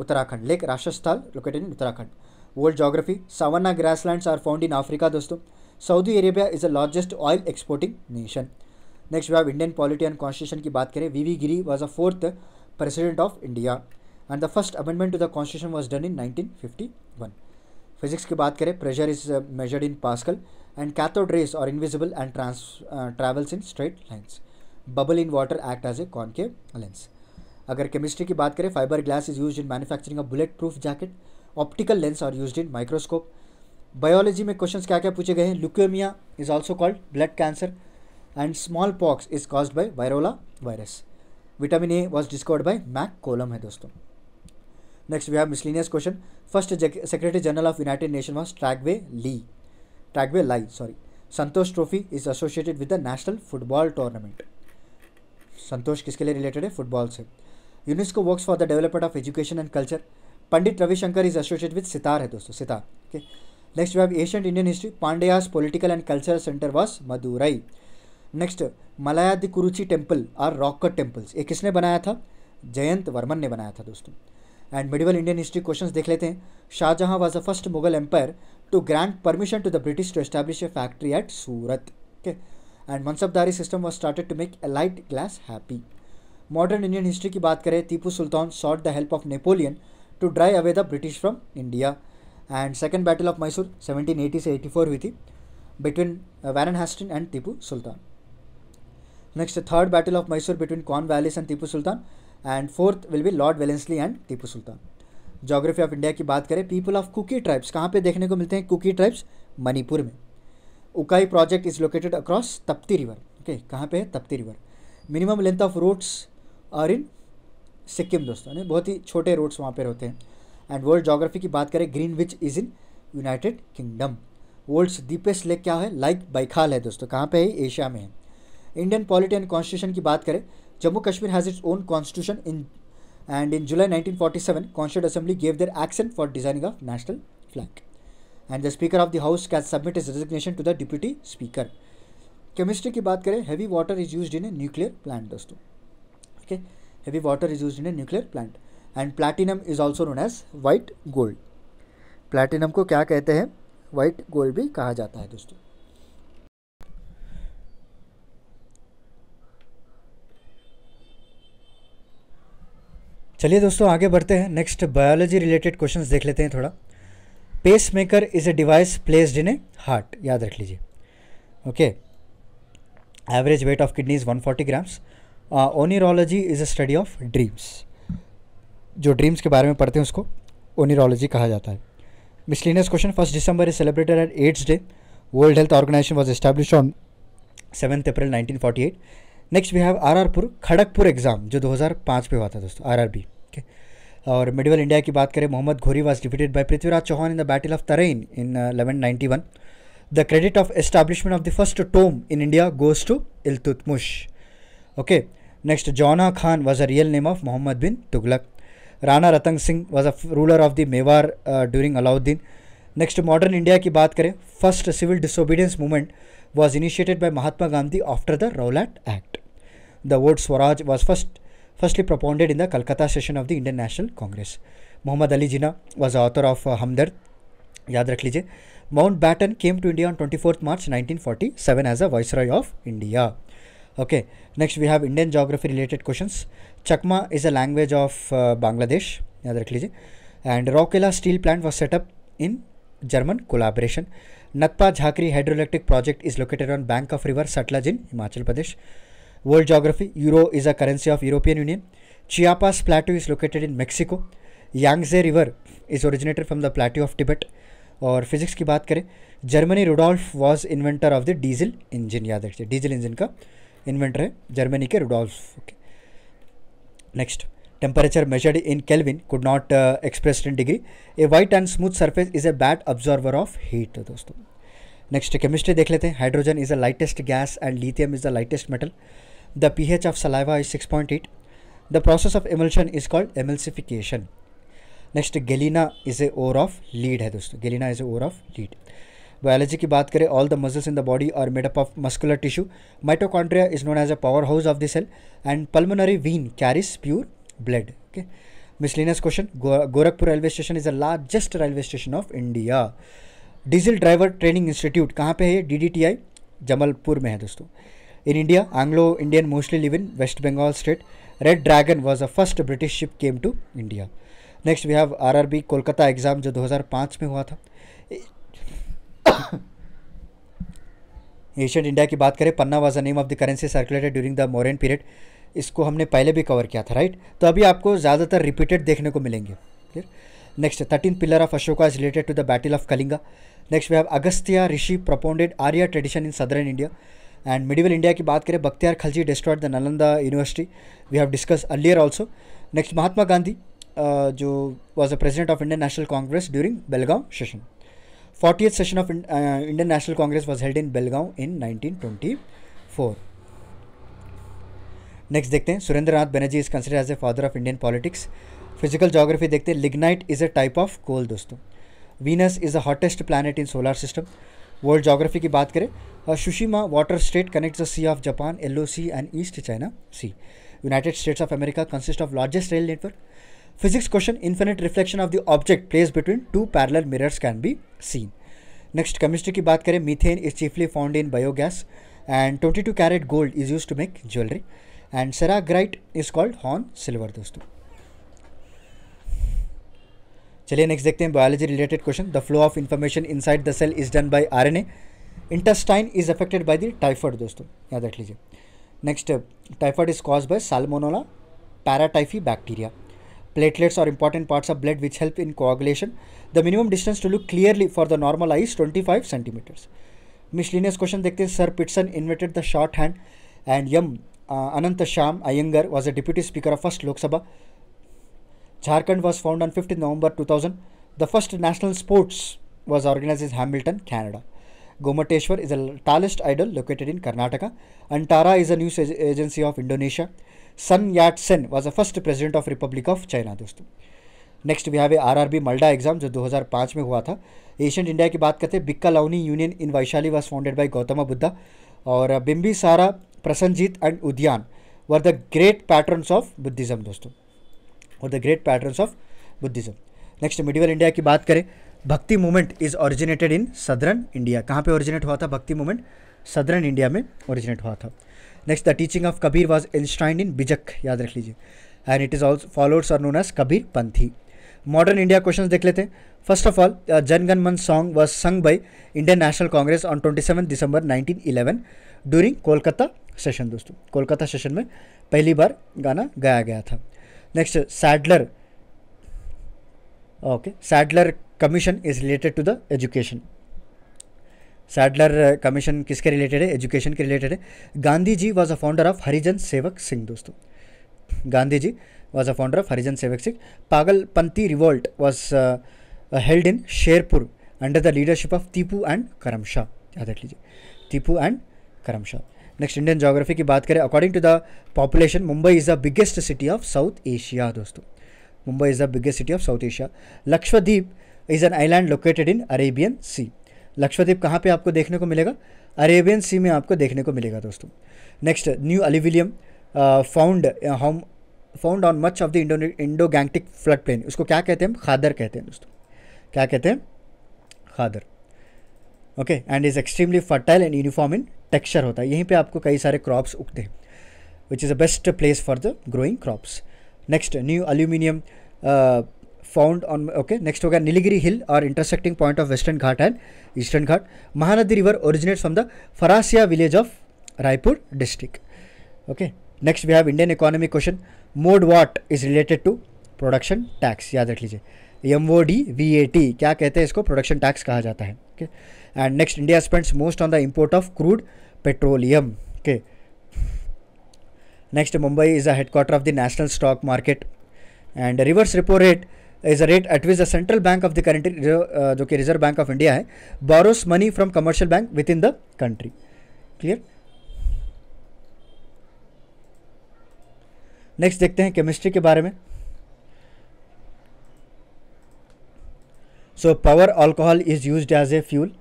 Uttarakhand lake Rakshastal located in Uttarakhand world geography savanna grasslands are found in Africa दोस्तों Saudi Arabia is the largest oil exporting nation next we have Indian polity and constitution की बात करें V V Giri was a fourth president of India and the first amendment to the constitution was done in 1951 physics की बात करें pressure is measured in pascal and cathode rays are invisible and trans travels in straight lines bubble in water act as a के लेंस अगर केमिस्ट्री की बात करें fibre glass is use in manufacturing of bullet proof jacket optical lens are use in microscope biology में क्वेश्चन क्या क्या पूछे गए हैं leukaemia is also called blood cancer and small pox is cause by variola virus vitamin A was discovered by McCollum है दोस्तों next we have miscellaneous question first secretary general of United Nation was Trygve Lie Trygve Lie sorry Santosh trophy is associated with the national football tournament Santosh किसके लिए रिलेटेड है फुटबॉल से UNESCO works for the development of education and culture Pandit Ravi Shankar is associated with sitar है दोस्तों sitar okay next we have ancient Indian history Pandyas political and cultural centre was Madurai next Malayadikurichi temple are rock cut temples ये किसने बनाया था जयंत वर्मन ने बनाया था दोस्तों and medieval Indian history question देख लेते हैं Shah Jahan was the first Mughal empire to grant permission to the British to establish a factory at Surat okay and Mansabdari system was started to make a light class happy modern Indian history की बात करें Tipu Sultan sought the help of Napoleon to drive away the British from India and second battle of Mysore eighty से फोर हुई थी between Warren Hastings and Tipu Sultan next third battle of Mysore between Cornwallis and Tipu Sultan and fourth will be Lord Wellesley and Tipu Sultan geography of India की बात करें पीपल ऑफ कुकी ट्राइब्स कहाँ पे देखने को मिलते हैं कुकी ट्राइब्स मणिपुर में Ukai project is located across Tapti river okay कहाँ पे है Tapti river minimum length of roads are in Sikkim दोस्तों बहुत ही छोटे रोड्स वहाँ पर होते हैं एंड वर्ल्ड जोग्राफी की बात करें Greenwich is in United Kingdom world's deepest lake क्या है लाइक like बैखाल है दोस्तों कहाँ पे है एशिया में है इंडियन पॉलिटी एंड कॉन्स्टिट्यूशन की बात करें Jammu Kashmir has its own constitution in, and in July 1947, Constituent Assembly gave their assent for designing a national flag. And the Speaker of the House can submit his resignation to the Deputy Speaker. Chemistry की बात करें heavy water is use in a nuclear plant दोस्तों okay heavy water is use in a nuclear plant and platinum is also known as white gold platinum को क्या कहते हैं वाइट गोल्ड भी कहा जाता है दोस्तों चलिए दोस्तों आगे बढ़ते हैं नेक्स्ट बायोलॉजी रिलेटेड क्वेश्चन देख लेते हैं थोड़ा pacemaker is a device placed in a heart याद रख लीजिए okay average weight of kidney is 140 grams oneirology is a study of dreams जो ड्रीम्स के बारे में पढ़ते हैं उसको ओनिरोलॉजी कहा जाता है miscellaneous question first December is celebrated at AIDS Day World Health Organisation was establish on seventh April eight next we have आरआरपुर खड़गपुर एग्ज़ाम जो 2005 पे हुआ था दोस्तों आरआरबी ओके और मिडिवल इंडिया की बात करें Mohammad Ghori was defeated by Prithviraj Chauhan in the battle of Tarain in eleven one the credit of establishment of the first tomb in India goes to इलतुतमुश okay next Jauna Khan was a real name of Muhammad bin Tughlaq Rana Ratan Singh was a ruler of the Mewar during Alauddin next modern India की बात करें first civil disobedience movement was initiated by Mahatma Gandhi after the Rowlatt Act. The word Swaraj was first firstly propounded in the Calcutta session of the Indian National Congress. Muhammad Ali Jinnah was the author of uh, Hamdard. Yaad rakh Mount Batten came to India on 24th March 1947 as a Viceroy of India. Okay, next we have Indian geography related questions. Chakma is a language of uh, Bangladesh. Yaad And Rockella Steel Plant was set up in German collaboration. Nathpa Jhakri hydroelectric project is located on bank of river Sutlej in Himachal Pradesh world geography euro is a currency of European Union Chiapas plateau is located in Mexico Yangtze river is originated from the plateau of Tibet और फिजिक्स की बात करें Germany Rudolf was inventor of the diesel engine याद रखिए डीजल इंजन का इन्वेंटर है जर्मनी के Rudolf okay next temperature measured in Kelvin could not uh, express in degree. A white and smooth surface is a bad absorber of heat. dosto next chemistry dekh lete hain hydrogen is the lightest gas and lithium is the lightest metal the ph of saliva is 6.8 the process of emulsion is called emulsification next galena is a ore of lead है दोस्तों galena is a ore of lead biology की बात करें all the muscles in the body are made up of muscular tissue mitochondria is known as a power house of the cell and pulmonary vein carries pure blood okay Miscellaneous question Gorakhpur railway station is the largest railway station of India diesel driver training institute कहाँ पे है डीडीटीआई जबलपुर में है दोस्तों in India Anglo Indian mostly live in West Bengal state Red Dragon was a first British ship came to India next we have RRB Kolkata exam जो 2005 में हुआ था एशियन [coughs] इंडिया की बात करें Panna was the name of the currency circulated during the Mauryan period इसको हमने पहले भी कवर किया था राइट तो अभी आपको ज़्यादातर रिपीटेड देखने को मिलेंगे clear next thirteen pillar of Ashoka is related to the battle of Kalinga next we have Agastya Rishi propounded Arya tradition in southern India and medieval India की बात करें Bakhtiyar Khalji destroyed the Nalanda University we have discuss earlier also next Mahatma Gandhi जो was a president of Indian national Congress during Belgaum session forty session of Indian national Congress was held in Belgaum in nineteen twenty four next देखते हैं Surendranath Banerjee is consider as a father of Indian politics physical geography देखते हैं lignite is a type of coal दोस्तों Venus is the hottest planet in solar system world geography की बात करें Tsushima water strait connect the Sea of Japan Yellow Sea and East China Sea United States of America consist of largest rail network physics question infinite reflection of the object place between two parallel mirrors can be seen next chemistry की बात करें methane is chiefly found in biogas and twenty two carat gold is use to make jewellery and cerargyrite is called horn silver दोस्तों चलिए नेक्स्ट देखते हैं biology related question the flow of information inside the cell is done by R N A intestine is affected by the typhoid दोस्तों याद रख लीजिए next typhoid is cause by Salmonella paratyphi bacteria platelets are important parts of blood which help in coagulation the minimum distance to look clearly for the normal eyes twenty five centimetres miscellaneous question देखते हैं Sir Pitman invented the short hand and यम uh, Ananta Sham Ayengar was a deputy speaker of first Lok Sabha. Jharkhand was founded on 15 November 2000. The first national sports was organized in Hamilton, Canada. Gomateshwar is a tallest idol located in Karnataka. Antara is a news agency of Indonesia. Sun Yat-sen was the first president of Republic of China दोस्तों नेक्स्ट भी है R R B Malda exam जो 2005 में हुआ था एशियन इंडिया की बात करते हैं बिक्का लाउनी union in Vaishali was founded by Gautam Buddha और Bimbisara Prasenajit and Udayan were the great patrons of Buddhism दोस्तों are the great patrons of Buddhism next medieval India की बात करें Bhakti movement is originated in southern India कहाँ पे ओरिजिनेट हुआ था भक्ति मूवमेंट सदरन इंडिया में ओरिजिनेट हुआ था next the teaching of Kabir was enshrined in Bijak याद रख लीजिए and it is also followers are known as Kabir panthi modern India question देख लेते हैं first of all Jana Gana Mana song was sung by Indian national Congress on twenty seven December nineteen eleven during Kolkata session दोस्तों कोलकाता सेशन में पहली बार गाना गाया गया था next Sadler okay Sadler commission is related to the education Sadler commission किसके रिलेटेड है एजुकेशन के रिलेटेड है Gandhi ji was a founder of Harijan Sevak Sangh दोस्तों Gandhi ji was a founder of Harijan Sevak Sangh Pagalpanthi revolt was held in Sherpur under the leadership of Tipu and Karam Shah याद रख लीजिए Tipu and Karam Shah next Indian geography की बात करें according to the population Mumbai is the biggest city of South Asia दोस्तों Mumbai is the biggest city of South Asia Lakshadweep is an island located in Arabian Sea Lakshadweep कहाँ पे आपको देखने को मिलेगा अरेबियन सी में आपको देखने को मिलेगा दोस्तों नेक्स्ट न्यू अलीविलियम फाउंड हम found on much of the Indo Indo Gangetic flood plain उसको क्या कहते हैं हम खादर कहते हैं दोस्तों क्या कहते हैं khadar okay and is extremely fertile and uniform in texture होता है यहीं पे आपको कई सारे क्रॉप्स उगते हैं which is a best place for the growing crops next new alluvium found on okay next होगा नीलगिरी हिल और intersecting point of western Ghat and eastern Ghat Mahanadi river originate from the Pharsiya village of Raipur district okay next we have Indian economic question MODVAT is related to production tax याद रख लीजिए M O D V A T क्या कहते हैं इसको प्रोडक्शन टैक्स कहा जाता है okay okay? and next India spends most on the import of crude petroleum. Okay. Next Mumbai is a headquarter of the national stock market and reverse repo rate is a rate at which the central bank of the country uh, jo ki reserve bank of india hai borrows money from commercial bank within the country. Clear? Next देखते हैं केमिस्ट्री के बारे में so power alcohol is used as a fuel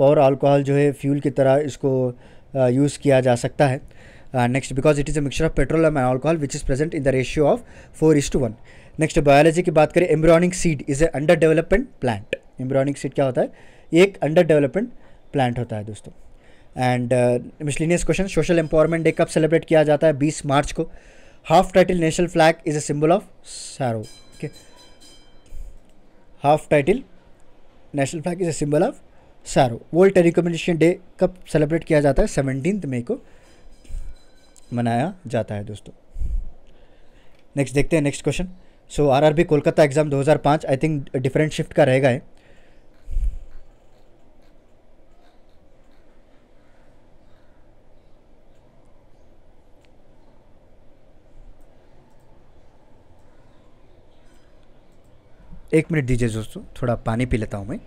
power alcohol जो है फ्यूल की तरह इसको यूज़ uh, किया जा सकता है next because it is a mixture of petrol and alcohol which is present in the ratio of four is to one next biology की बात करें embryonic seed is a under development plant embryonic seed क्या होता है एक अंडर डेवलपमेंट प्लांट होता है दोस्तों and miscellaneous question social empowerment day कब सेलिब्रेट किया जाता है बीस मार्च को half title national flag is a symbol of sorrow half title national flag is a symbol of sorrow world telecommunication day कब सेलिब्रेट किया जाता है सेवनटीन मई को मनाया जाता है दोस्तों नेक्स्ट देखते हैं next question so RRB Kolkata exam 2005 I think different shift का रहेगा है एक मिनट दीजिए दोस्तों थोड़ा पानी पी लेता हूँ मैं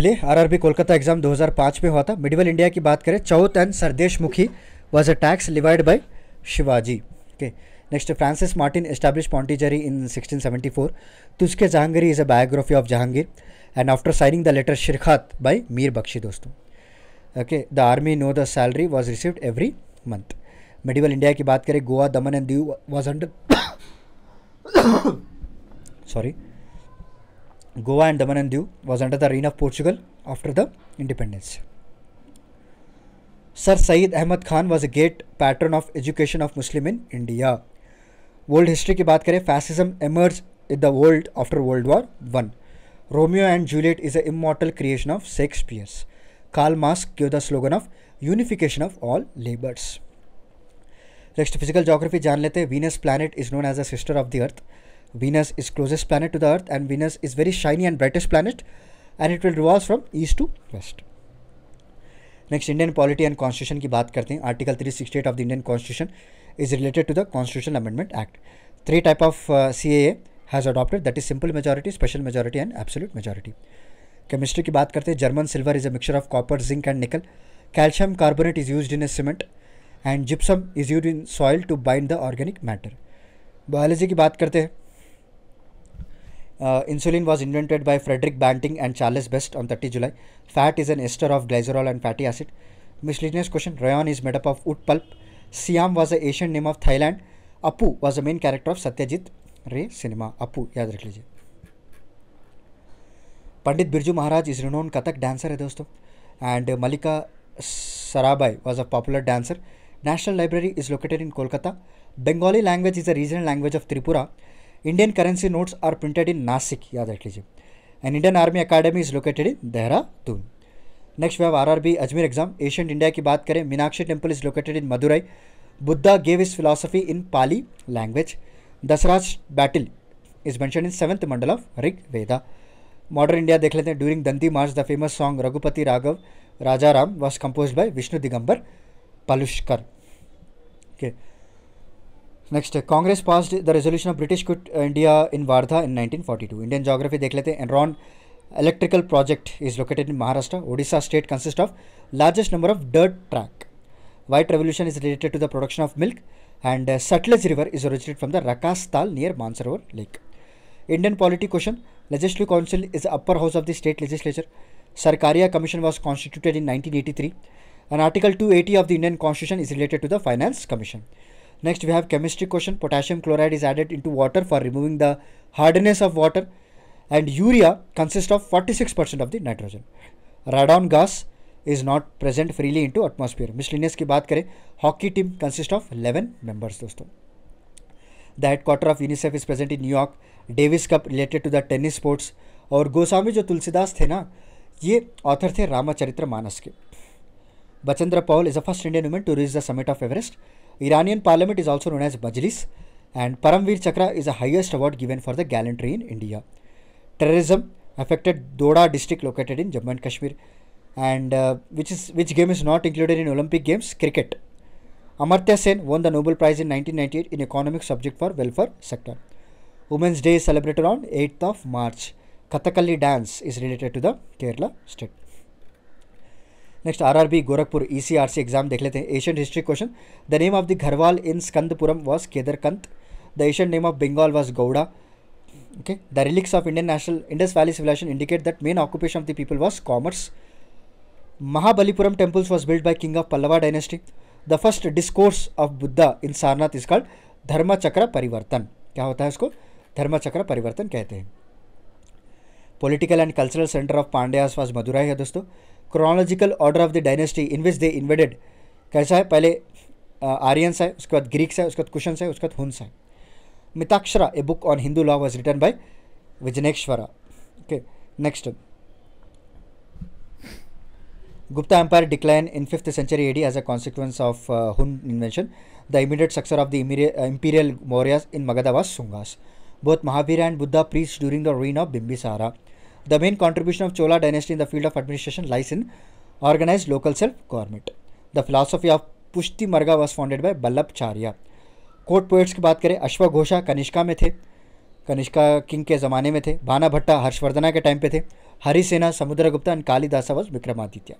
चलिए आरआरबी कोलकाता एग्जाम 2005 में हुआ था मिडिवल इंडिया की बात करें चौथ and sardeshmukhi was a tax levied by Shivaji okay next Francis Martin establish Pondicherry in 1674 Tuzuk Jahangiri is a biography of Jahangir and after signing the letter sarkhat by Mir Bakhshi दोस्तों okay the army no the salary was received every month medieval India की बात करें Goa Daman and Diu was under sorry Goa and Daman and Diu was under the reign of Portugal after the independence. Sir Saeed Ahmad Khan was a great patron of education of Muslim in India. World history की बात करें fascism emerge in the world after world war one Romeo and Juliet is a immortal creation of Shakespeare's Karl Marx give the slogan of unification of all labours next physical geography जान लेते हैं Venus planet is known as a sister of the earth Venus is closest planet to the Earth and Venus is very shiny and brightest planet and it will revolve from east to west. Next Indian polity and constitution की बात करते हैं article 368 of the Indian constitution is related to the constitution amendment act three type of C A has adopted that is simple majority special majority and absolute majority chemistry की बात करते हैं German silver is a mixture of copper zinc and nickel calcium carbonate is use in a cement and gypsum is use in soil to bind the organic matter biology की बात करते हैं Uh, insulin was invented by Frederick Banting and Charles Best on 30 July. Fat is an ester of glycerol and fatty acid. Miscellaneous question. Rayon is made up of wood pulp. Siam was a Asian name of Thailand. appu was the main character of Satyajit Ray cinema. Apu याद रख लीजिए Pandit Birju Maharaj is renowned Kathak dancer है दोस्तों and Mallika Sarabhai was a popular dancer national library is located in Kolkata Bengali language is a regional language of Tripura Indian currency notes are printed in Nasik याद रख लीजिए and Indian army academy is located in Dehradun next we have RRB Ajmer exam ancient India की बात करें Meenakshi temple is located in Madurai Buddha gave his philosophy in Pali language Dasraj battle is mentioned in seventh mandala of Rig Veda modern India देख लेते हैं during Dandi March the famous song Raghupati Raghav Raja Ram was compose by Vishnu Digambar Paluskar okay okay. Next, Congress passed the resolution of British India in in in 1942 Indian geography: देख लेते हैं Enron electrical project is located in Maharashtra. Odisha state consists of largest number of dirt track. White revolution is related to the production of milk and uh, river is originated from the Rakastal near Mansarovar lake. Indian polity question. Legislative council is the upper house of the state legislature. Sarkaria commission was constituted in 1983 An article 280 of the Indian constitution is related to the finance commission. Next we have chemistry question potassium chloride is added in to water for removing the hardness of water and urea consist of forty six percent of the nitrogen radon gas is not present freely in to atmosphere miscellaneous की बात करें hockey team consist of eleven members दोस्तों the head quarter of UNICEF is present in New York Davis cup related to the tennis sports और गोस्वामी जो तुलसीदास थे ना ये ऑथर थे रामाचरित्र मानस के Bachendri Pal is a first Indian women to reach the summit of Everest Iranian parliament is also known as Majlis and Paramveer Chakra is the highest award given for the gallantry in India. Terrorism affected Doda district located in Jammu and Kashmir and uh, which is which game is not included in Olympic Games cricket. Amartya Sen won the Nobel Prize in 1998 in economic subject for welfare sector. Women's Day is celebrated on 8th of March. Kathakali dance is related to the Kerala state. Next R R B Gorakhpur E C R C exam देख लेते हैं ancient history question the name of the Garhwal in Skandapurana was Kedarkhand the ancient name of Bengal was Gauda okay the relics of Indian national Indus valley civilisation indicate that main occupation of the people was commerce Mahabalipuram temples was build by king of Pallava dynasty the first discourse of Buddha in Sarnath is called Dharmachakra Parivartan क्या होता है उसको धर्मचक्र परिवर्तन कहते हैं political and cultural centre of Pandyas was Madurai है दोस्तों chronological order of the dynasty in which they invaded कैसा है पहले आर्यनस है उसके बाद ग्रीक्स है उसके बाद क्वेश्चन है उसके बाद हुंस है Mitakshara a book on Hindu law was written by Vijnaneshwara okay next Gupta empire decline in fifth century AD as a consequence of Hun invention the immediate successor of the imperial Maurya in Magadha was Sungas both Mahavira and Buddha preach during the reign of Bimbisara the main contribution of Chola dynasty in the field of administration lies in organise local self government the philosophy of पुष्टि मर्गा was founded by Vallabh court poets की बात करें अश्वघोषा कनिष्का में थे कनिष्का किंग के ज़माने में थे भाना भट्टा हर्षवर्धना के टाइम पे थे Harisena Gupta and Kalidasa was Vikramaditya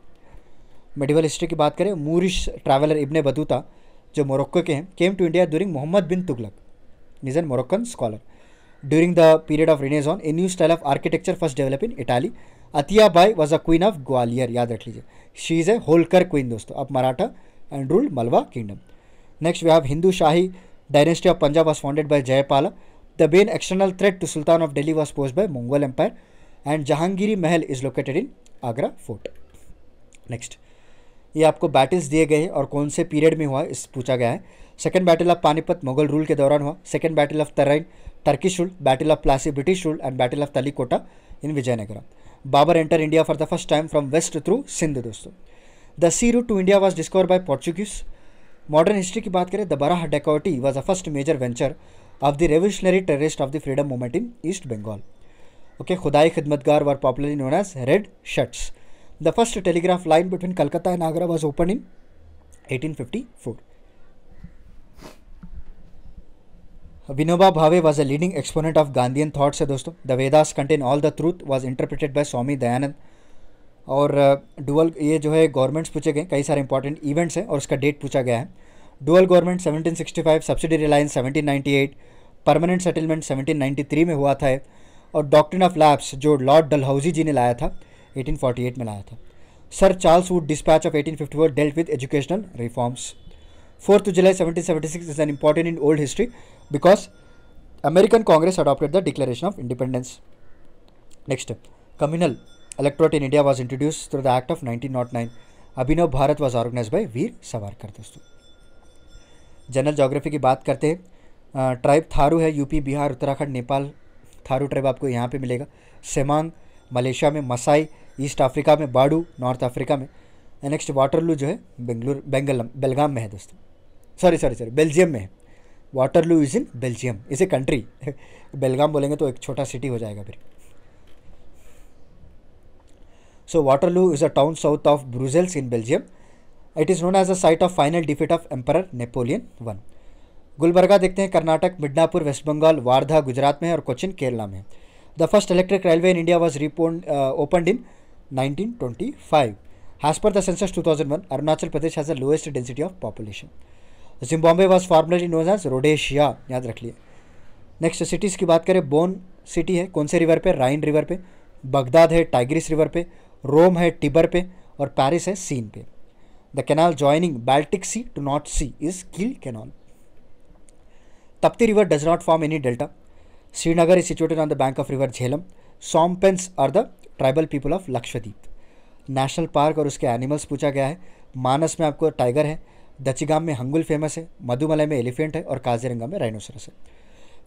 medieval history की बात करें मूरिश ट्रैवलर इब्ने बतूता जो मोरक्को के हैं came to India during Mohammad bin Tughlaq निजन an Moroccan scholar During the period of Renaissance, a new style of architecture first developed in Italy. Atiya Bai was a queen of Gwalior, yaad rakh lijiye she is a holkar queen dosto अब maratha and ruled malwa kingdom next we have hindu shahi dynasty of punjab was founded by Jayapala The main external threat to Sultan of Delhi was posed by Mongol Empire and Jahangiri Mahal is located in Agra Fort. Next, ये आपको बैटल्स दिए गए हैं और कौन से पीरियड में हुआ इस पूछा गया है second battle of Panipat Mughal rule के दौरान हुआ second battle of Tarain Turkish rule battle of Plassey British rule and battle of Talikota in Vijayanagaram Babur enter India for the first time from west through Sindh दोस्तों the sea route to India was discover by Portuguese modern history की बात करें the Barrah dacoity was a first major venture of the revolutionary terrorist of the freedom movement in East Bengal okay Khudai Khidmatgar were popularly known as red shirts the first telegraph line between Calcutta and Agra was open in eighteen fifty four Vinoba Bhave was a leading exponent of Gandhian thoughts है दोस्तों the Vedas contain all the truth was interpreted by Swami Dayanand और डुअल uh, ये जो है गवर्नमेंट्स पूछे गए कई सारे इंपॉर्टेंट इवेंट्स हैं और उसका डेट पूछा गया है डुअल गवर्नमेंट 1765 सब्सिडी रिलायंस एट परमानेंट सेटलमेंट थ्री में हुआ था और डॉक्ट्रिन ऑफ लैब्स जो लॉर्ड डलहौजी जी ने लाया था 1848 में लाया था sir Charles Wood dispatch of 1854 dealt with educational reforms fourth July 1776 is an important in old history because American Congress adopted the Declaration of Independence. Next, communal electorate in India was introduced through the Act of 1909. Abhinav Bharat was organise by Veer Savarkar दोस्तों जनरल जोग्राफी की बात करते हैं ट्राइब थारू है यूपी बिहार उत्तराखंड नेपाल थारू ट्राइब आपको यहाँ पे मिलेगा सेमांग मलेशिया में मसाई ईस्ट अफ्रीका में बाडू नॉर्थ अफ्रीका में नेक्स्ट वाटरलू जो है बेंगलुरु बेंगलम बेलगाम में है दोस्तों सॉरी सॉरी सॉरी बेल्जियम में है Waterloo is in Belgium is a country Belgaum बोलेंगे तो एक छोटा सिटी हो जाएगा फिर so Waterloo is a town south of Brussels in Belgium it is known as a site of final defeat of emperor Napoleon one Gulbarga देखते हैं कर्नाटक मिडनापुर वेस्ट बंगाल वार्धा गुजरात में और कोचिन केरला में the first electric railway in India was Ripon opened in 1925 As per the census 2001, Arunachal Pradesh has the lowest density of population. Zimbabwe was formerly known as Rhodesia याद रख लिए नेक्स्ट सिटीज़ की बात करें बोन सिटी है कौन से रिवर पे राइन रिवर पे बगदाद है टाइग्रिस रिवर पे रोम है टिबर पे और पेरिस है सीन पे the canal joining Baltic sea to north sea is Kiel canal Tapti river does not form any delta Srinagar is situated on the bank of river Jhelum Shompens are the tribal people of Lakshadweep national park और उसके एनिमल्स पूछा गया है मानस में आपको टाइगर है दचिगाम में हंगुल फेमस है मधुमलय में एलिफेंट है और काजीरंगा में राइनोसरस है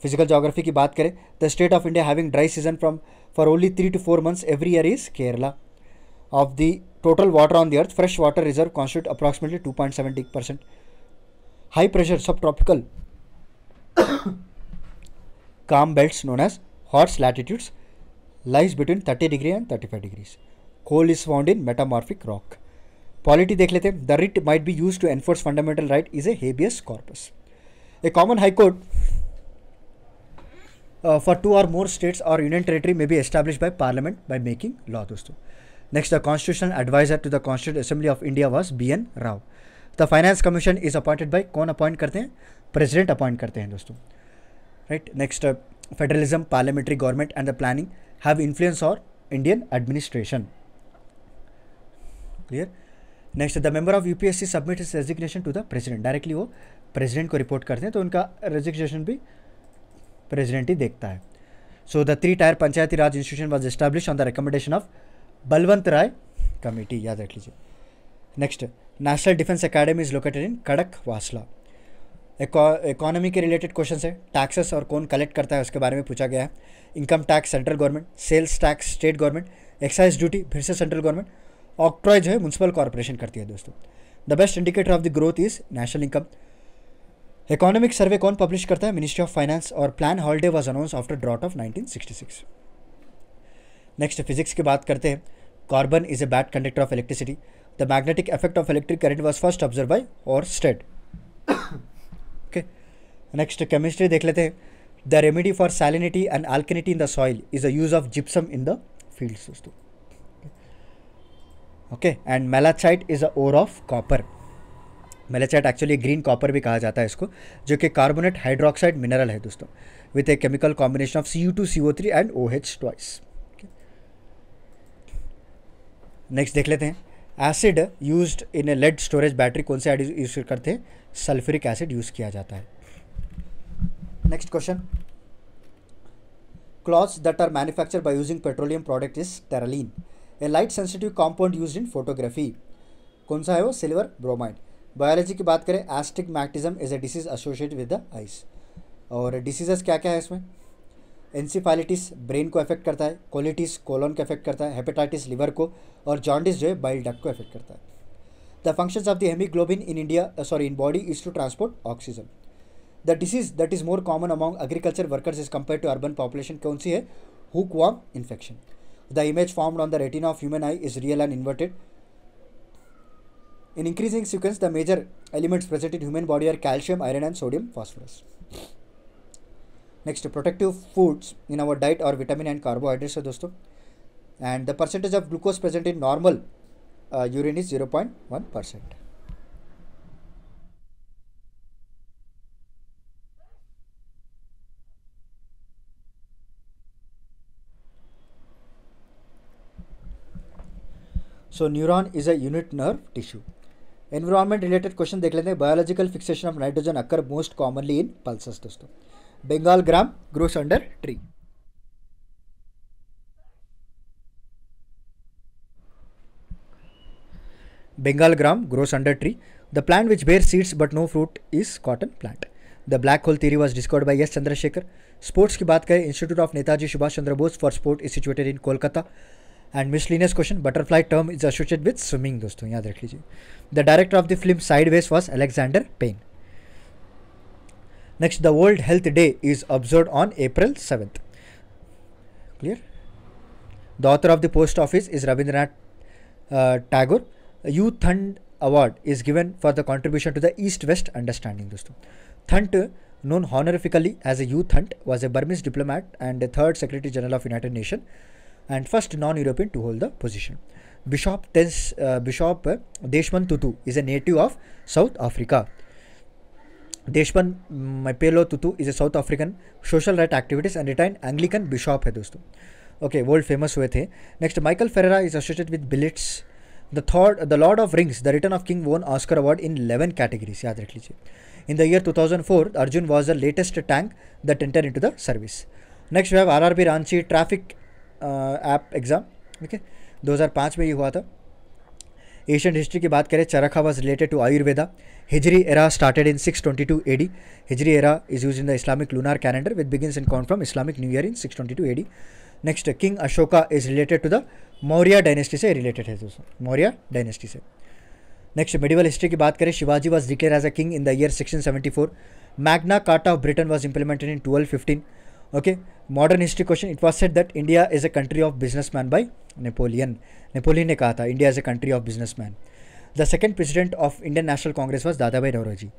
फिजिकल जोग्राफी की बात करें the state of India having dry season from for only three to four months every year is Kerala of the total water on the earth fresh water reserve constitute approximately two point seventy percent subtropical calm belt known as horse latitudes lies between thirty degree and thirty five degrees coal is found in metamorphic rock polity देख लेते हैं the writ might be use to enforce fundamental right is a habeas corpus a common high court for two or more states और यूनियन टेरेटरी में be establish by parliament by making law दोस्तों next the constitutional adviser to the constitute assembly of India was B N Rau the finance commission is appointed by कौन अपॉइंट करते हैं प्रेसिडेंट अपॉइंट करते हैं दोस्तों right next federalism parliamentary government and the planning have influence over Indian administration clear next the member of UPSC submit is resignation to the president directly वो प्रेसिडेंट को रिपोर्ट करते हैं तो उनका रेजिग्नेशन भी प्रेसिडेंट ही देखता है so the three tier panchayati raj institution was establish on the recommendation of Balwant Rai committee याद रख लीजिए next national defence academy is located in Khadakwasla economy के रिलेटेड क्वेश्चन है टैक्सेस और कौन कलेक्ट करता है उसके बारे में पूछा गया है income tax central government sales tax state government excise duty फिर से सेंट्रल गवर्नमेंट ऑक्ट्रॉय जो है म्यूनसिपल कॉरपोरेशन करती है दोस्तों the best indicator of the growth is national income economic survey कौन पब्लिश करता है मिनिस्ट्री ऑफ फाइनेंस और plan holiday was announce after drought of nineteen next physics की बात करते हैं carbon is a bad conductor of electricity the magnetic effect of electric current was first observe by Oersted okay next chemistry देख लेते हैं the remedy for salinity and alkalinity in the soil is the use of gypsum in the field दोस्तों okay and malachite is a ore of copper malachite actually green copper भी कहा जाता है इसको जो कि कार्बोनेट हाइड्रोक्साइड मिनरल है दोस्तों with a chemical combination of C U two C O three and O H twice next देख लेते हैं acid use in a lead storage battery कौन से एड यूज करते हैं सल्फ्यूरिक एसिड यूज़ किया जाता है next question clothes that are manufacture by using petroleum product is terylene a light sensitive compound use in photography कौन सा है वो सिल्वर ब्रोमाइड बायोलॉजी की बात करें astigmatism is a disease associate with the eyes और डिसीजेस क्या क्या है इसमें एनसीफालिटिस ब्रेन को अफेक्ट करता है कोलिटिस कोलोन को अफेक्ट करता है हेपेटाइटिस लिवर को और जॉन्डिस जो है बाइल डक को अफेक्ट करता है the functions of the haemoglobin in India sorry in body is to transport oxygen the disease that is more common among agriculture workers is compare to urban population कौन सी है hookworm infection The image formed on the retina of human eye is real and inverted. In increasing sequence, the major elements present in human body are calcium, iron and sodium phosphorus. Next, protective foods in our diet are vitamin and carbohydrates. दोस्तों and the percentage of glucose present in normal uh, urine is 0.1 percent. So neuron is a unit nerve tissue environment related question देख लेते हैं biological fixation of nitrogen occur most commonly in pulses दोस्तों Bengal gram grows under tree Bengal gram grows under tree the plant which bear seeds but no fruit is cotton plant the black hole theory was discovered by S Chandrasekhar sports की बात करें institute of Netaji Subhash Chandra Bose for sport is situated in Kolkata and miscellaneous question butterfly term is associated with swimming दोस्तों याद रख लीजिए the director of the film Sideways was Alexander Payne next the world health day is observe on April seventh clear the author of the post office is Rabindranath Tagore U Thant award is given for the contribution to the east west understanding दोस्तों Thant known honorifically as a youth hunt was a burmese diplomat and a third secretary general of united nations and first non-European to hold the position. Bishop Tens uh, Bishop Deshman Tutu is a native of South Africa. Deshman Mapelo Tutu is a South African social right activist and retired Anglican bishop. Hai, dosto. Okay, world famous. Hue the. Next, Michael Ferreira is associated with Billets. The third, the Lord of Rings, the Return of King won Oscar Award in 11 categories. Yaad in the year 2004, Arjun was the latest tank that entered into the service. Next, we have RRB Ranchi Traffic app exam ठीक है 2005 में ये हुआ था एशियन हिस्ट्री की बात करें charkha was related to Ayurveda Hijri era started in 622 AD Hijri era is use in the Islamic lunar calendar with begins in conform Islamic new year in 622 twenty next king Ashoka is related to the Maurya dynasty से रिलेटेड है दोस्तों मौर्य डायनेस्टी से नेक्स्ट मेडिवल हिस्ट्री की बात करें Shivaji was declare as a king in the year four Magna Carta of Britain was implemented in fifteen okay modern history question it was set that India is a country of business man by Napoleon Napoleon ने कहा था India is a country of business man the second president of Indian national Congress was Dadabhai Naoroji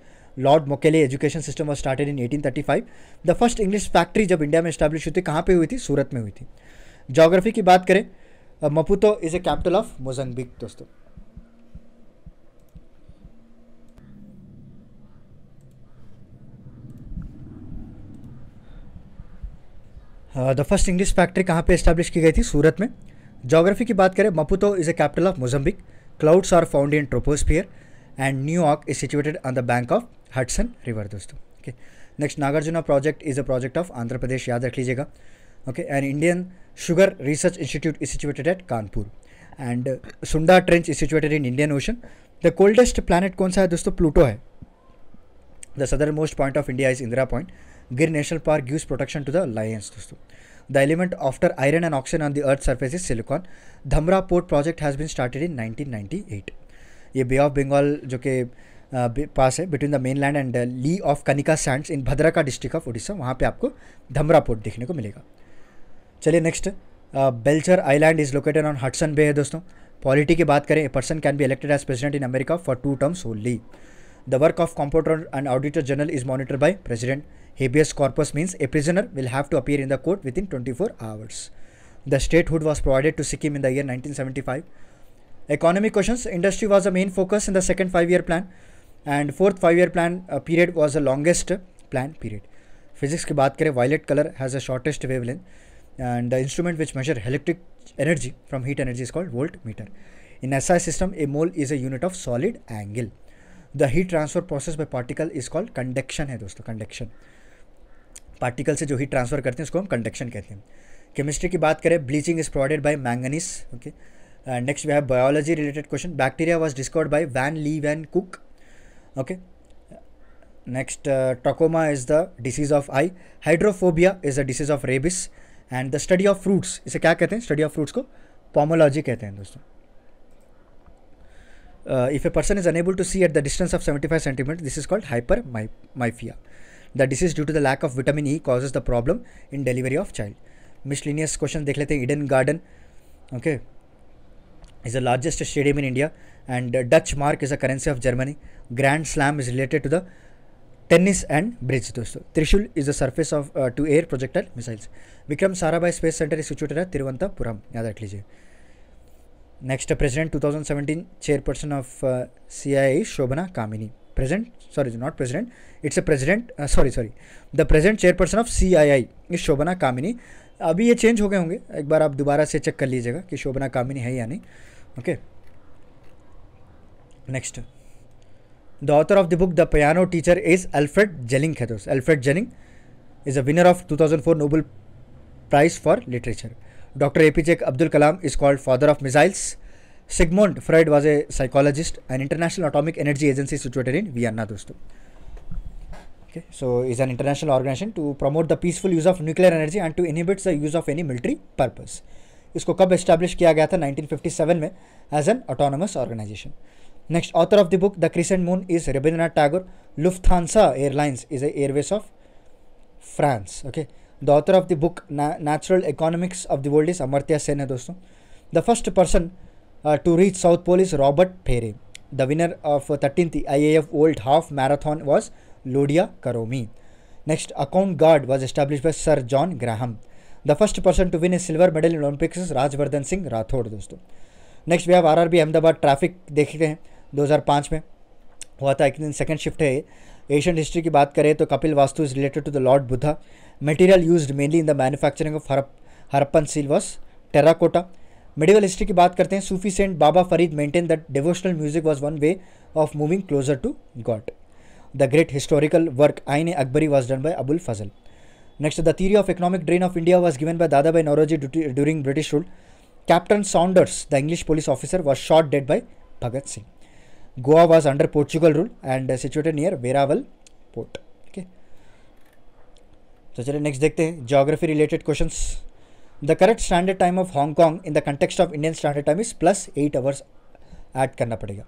lord Macaulay education system was started in eighteen thirty five the first English factory जब इंडिया में स्टैब्लिश हुई थी कहाँ पर हुई थी सूरत में हुई थी जोग्राफी की बात करें Maputo is a capital of Mozambique दोस्तों द फर्स्ट इंग्लिश फैक्ट्री कहाँ पे इस्टेब्लिश की गई थी सूरत में जोग्राफी की बात करें Maputo is a capital of Mozambique clouds are found in troposphere and New York is situated on the bank of Hudson river दोस्तों okay next Nagarjuna project is a project of Andhra Pradesh याद रख लीजिएगा okay and Indian sugar research institute is situated at Kanpur and Sunda trench is situated in Indian ocean the coldest planet कौन सा है दोस्तों प्लूटो है the southernmost point of India is Indira point Gir national park gives protection to the lions. दोस्तों the element after iron and oxygen on the earth surface is silicon Dhamra port project has been started in 1998. ये बे ऑफ बंगाल जो के पास है between the mainland and lee of Kanika sands in का डिस्ट्रिक्ट ऑफ उड़ीसा वहाँ पे आपको धमरा पोर्ट देखने को मिलेगा चलिए next Belcher island is located on Hudson bay है दोस्तों पॉलिटी की बात करें a person can be elected as president in America for two terms only the work of comptroller and auditor general is monitor by president Habeas corpus means a prisoner will have to appear in the court within 24 hours. The statehood was provided to Sikkim in the year 1975. Economic questions industry was the main focus in the second five year plan, and fourth five year plan uh, period was the longest plan period. Physics की बात करें violet color has a shortest wavelength and the instrument which measure electric energy from heat energy is called voltmeter. In SI system, a mole is a unit of solid angle. The heat transfer process by particle is called conduction है दोस्तों conduction. पार्टिकल से जो हीट ट्रांसफर करते हैं उसको हम कंडक्शन कहते हैं केमिस्ट्री की बात करें bleaching is provided by manganese okay next we have biology related question bacteria was discovered by van Leeuwenhoek okay next trachoma is the disease of eye hydrophobia is the disease of rabies and the study of fruits इसे क्या कहते हैं स्टडी ऑफ फ्रूट्स को पॉमोलॉजी कहते हैं दोस्तों if a person is unable to see at the distance of seventy five centimetre this is called hyper myopia my, the disease due to the lack of vitamin E causes the problem in delivery of child miscellaneous question देख लेते हैं Eden garden okay is the largest stadium in India and Deutsche mark is the currency of Germany grand slam is related to the tennis and bridge दोस्तों Trishul is the surface of to air projectile missiles Vikram Sarabhai space centre is situated है तिरुवंतपुरम याद रख लीजिए next president seventeen chairperson of C I Shobhana Kamini president sorry not president it's a president uh, sorry sorry the present chairperson of CII is Shobhana Kamini अभी ये चेंज हो गए होंगे एक बार आप दोबारा से चेक कर लीजिएगा कि शोभना कामिनी है या नहीं okay next the author of the book the piano teacher is Alfred Jelinek है दोस्त Alfred Jelinek is a winner of 2004 Nobel prize for literature doctor A P J Abdul Kalam is called father of missiles Sigmund Freud was a psychologist and international atomic energy agency situated in Vienna दोस्तों okay so is an international organisation to promote the peaceful use of nuclear energy and to inhibit the use of any military purpose इसको कब एस्टैब्लिश किया गया था 1957 में as an autonomous organisation next author of the book the crescent moon is Rabindranath Tagore Lufthansa airlines is a airways of France okay the author of the book natural economics of the world is Amartya Sen है दोस्तों the first person to reach South Pole is Robert Pere. The winner of 13th IAF World Half Marathon was Lodia Karomi. Next, account guard was established by Sir John Graham. The first person to win a silver medal in Olympics is Rajvardhan Singh Rathod, दोस्तों Next, we have RRB Ahmedabad traffic. Ahmedabad traffic देखते हैं 2005 में हुआ था एक दिन second shift है एशियन हिस्ट्री की बात करें तो Kapilvastu is related to the lord Buddha material used mainly in the manufacturing of हरप Harappan seals terracotta medieval history की बात करते हैं Sufi saint Baba Farid maintain that devotional music was one way of moving closer to God the great historical work Ain Akbari was done by Abul Fazl next the theory of economic drain of India was given by Dadabhai Naoroji during British rule captain Saunders the English police officer was shot dead by Bhagat Singh Goa was under Portugal rule and situated near Veraval port okay तो चलिए नेक्स्ट देखते हैं geography related questions The correct standard time of Hong Kong in the context of Indian standard time is plus 8 hours add karna padega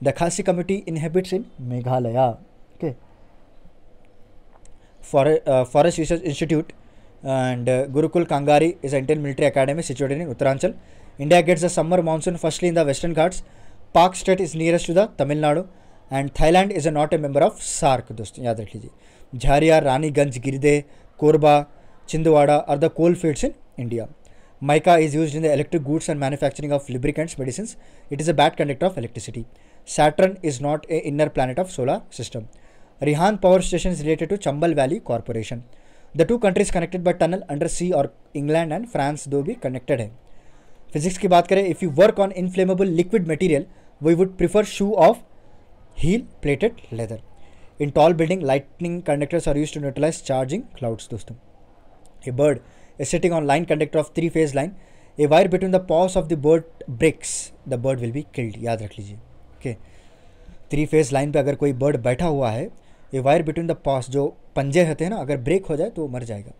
The Khasi committee inhabits in Meghalaya. Okay. For, uh, Forest Research Institute and uh, Gurukul Kangari is an Indian military academy situated in Uttaranchal. India gets the summer monsoon firstly in the Western Ghats. Park State is nearest to the Tamil Nadu and Thailand is a not a member of SARC dost yaad rakhiye jharia rani ganj girde korba Chindwara are the coal fields in India. Mica is used in the electric goods and manufacturing of lubricants, medicines. It is a bad conductor of electricity. Saturn is not a inner planet of solar system. Rihan power station is related to Chambal Valley Corporation. The two countries connected by tunnel under sea or England and France दो be connected hai. Physics ki baat kare if you work on inflammable liquid material we would prefer shoe of heel plated leather. In tall building lightning conductors are used to neutralize charging clouds doston. A bird is sitting on line conductor of three phase line. A wire between the paws of the bird breaks. The bird will be killed. याद रख लीजिए ओके थ्री फेज लाइन पे अगर कोई बर्ड बैठा हुआ है a wire between the paws जो पंजे रहते हैं ना अगर ब्रेक हो जाए तो मर जाएगा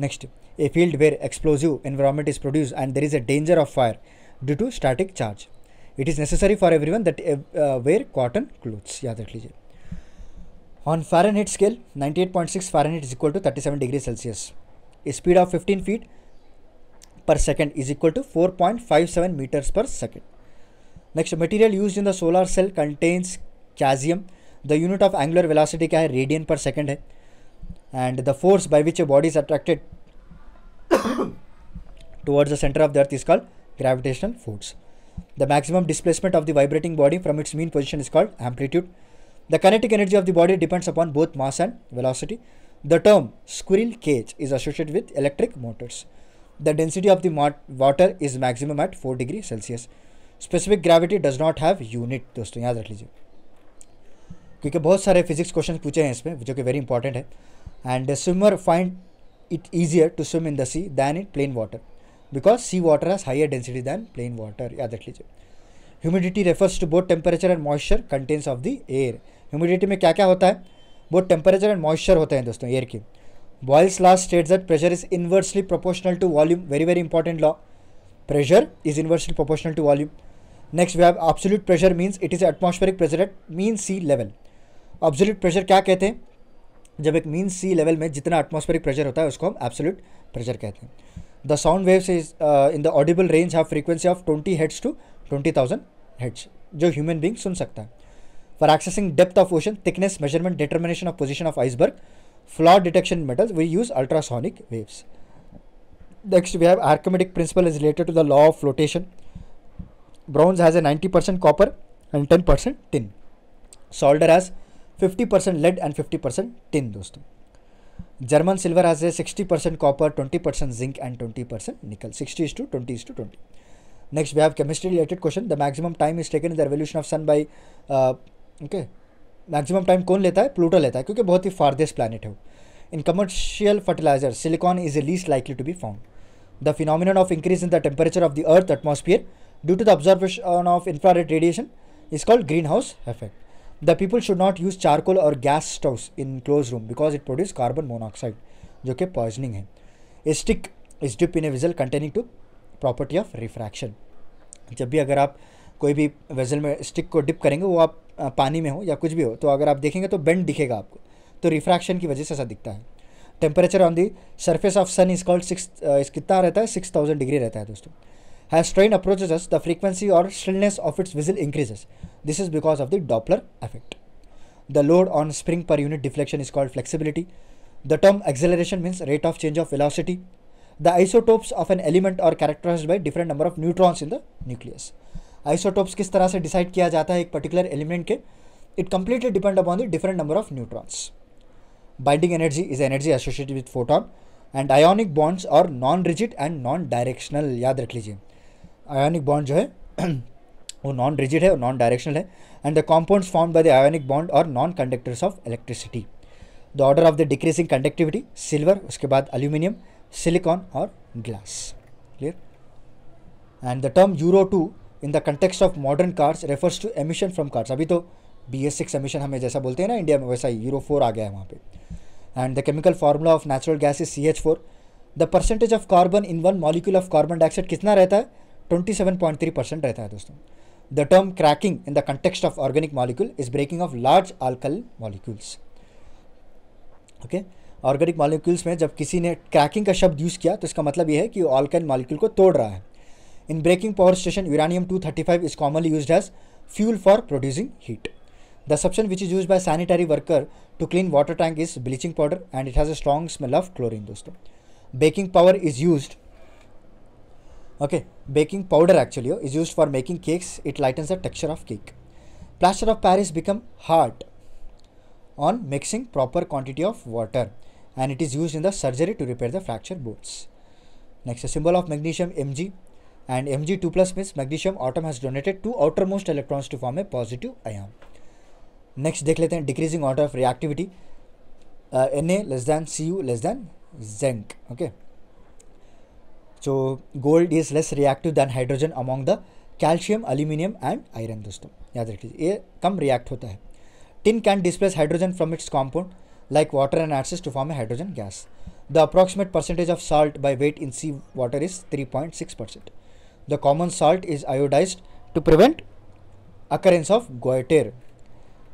next a field where explosive environment is produce and there is a danger of fire due to static charge it is necessary for everyone that wear cotton clothes याद रख लीजिए on Fahrenheit scale 98.6 eight point six Fahrenheit is equal to thirty seven degree Celsius speed of 15 feet per second is equal to 4.57 meters per second. Next, material used in the solar cell contains casium. The unit of angular velocity is है radian per second. है and the force by which a body is towards the center of the earth is called gravitational force. The maximum displacement of the vibrating body from its mean position is called amplitude. The kinetic energy of the body depends upon both mass and velocity. The term squirrel cage is associated with electric motors. The density of the water is maximum at 4 degree Celsius specific gravity does not have unit दोस्तों याद रख लीजिए क्योंकि बहुत सारे फिजिक्स क्वेश्चन पूछे हैं इसमें जो कि वेरी इंपॉर्टेंट है and swimmer find it easier to swim in the sea than in plain water because sea water has higher density than plain water याद रख लीजिए humidity refers to both temperature and moisture contents of the air humidity में क्या क्या होता है बहुत टेम्परेचर एंड मॉइस्चर होते हैं दोस्तों एयर की Boyle's last state that pressure is inversely proportional to volume very very important law pressure is inversely proportional to volume next we have absolute pressure means it is atmospheric pressure at mean sea level absolute pressure क्या कहते हैं जब एक मीन सी लेवल में जितना एटमोस्फेरिक प्रेशर होता है उसको हम एब्सोल्यूट प्रेशर कहते हैं the sound waves is in the audible range have frequency of twenty hertz to twenty thousand hertz जो ह्यूमन बींग सुन सकता है for accessing depth of ocean, thickness, measurement, determination of position of iceberg, flaw detection metals, we use ultrasonic waves. Next, we have Archimedes principle is related to the law of flotation. Bronze has a 90% copper and 10% tin. Solder has 50% lead and 50% tin. Dosto. German silver has a 60% copper, 20% zinc and 20% nickel. 60 is to 20 is to 20. Next, we have chemistry related question. The maximum time is taken in the revolution of sun by uh, okay maximum time कौन लेता है प्लूटो लेता है क्योंकि बहुत ही फारदेस्ट प्लानट है वो in commercial fertiliser silicon is a least likely to be found the phenomenon of increase in the temperature of the earth atmosphere due to the observation of infrared radiation is called greenhouse effect the people should not use charcoal और gas stove in close room because it produce carbon monoxide जो कि पॉइजनिंग है a stick is dip in a vessel containing to property of refraction जब भी अगर आप कोई भी वेजल में स्टिक को डिप करेंगे वो आप पानी में हो या कुछ भी हो तो अगर आप देखेंगे तो बेंड दिखेगा आपको तो रिफ्रैक्शन की वजह से ऐसा दिखता है temperature on the surface of sun is called six कितना रहता है सिक्स थाउजेंड डिग्री रहता है दोस्तों as train approaches the frequency और stillness of its whistle increases this is because of the Doppler effect the load on spring per unit deflection is called flexibility the term acceleration means rate of change of velocity the isotopes of an element are characterise by different number of neutrons in the nucleus isotopes किस तरह से डिसाइड किया जाता है एक पर्टिकुलर एलिमेंट के it completely depend upon the different number of neutrons binding energy is energy associated with photon and ionic bonds are non rigid and non directional याद रख लीजिए आयोनिक बॉन्ड जो है [clears throat] वो नॉन रिजिड है और नॉन डायरेक्शनल है and the compounds form by the ionic bond are non conductors of electricity the order of the decreasing conductivity silver उसके बाद अल्यूमिनियम सिलिकॉन और glass clear and the term euro two in the context of modern cars refers to emission from cars अभी तो बी एस सिक्स एमिशन हमें जैसा बोलते हैं ना इंडिया में वैसा ही यूरो फोर आ गया है वहाँ पे and the chemical formula of natural gas is C H four the percentage of carbon in one molecule of carbon dioxide कितना रहता है twenty seven point three percent रहता है दोस्तों the term cracking in the context of organic molecule is breaking of large alkyl molecules okay organic molecules में जब किसी ने क्रैकिंग का शब्द यूज़ किया तो इसका मतलब ये है कि ऑल्कन आल्कल मॉलिक्यूल को तोड़ रहा है In braking power station, uranium-235 is commonly used as fuel for producing heat. The substance which is used by sanitary worker to clean water tank is bleaching powder and it has a strong smell of chlorine. दोस्तों baking powder is used okay baking powder actually is used for making cakes it lightens the texture of cake plaster of paris become hard on mixing proper quantity of water and it is used in the surgery to repair the fracture bones next a symbol of magnesium mg and Mg2 plus means magnesium atom has donated two outermost electrons to form a positive ion. Next, dekh lete hain, decreasing order of reactivity. Uh, Na less than Cu less than zinc. Okay. So gold is less reactive than hydrogen among the calcium, aluminium and iron. Dosto. Yaad rakhi. Ye kam react hota hai. Tin can displace hydrogen from its compound like water and acids to form a hydrogen gas. The approximate percentage of salt by weight in sea water is 3.6 percent. The common salt is iodized to prevent occurrence of goiter.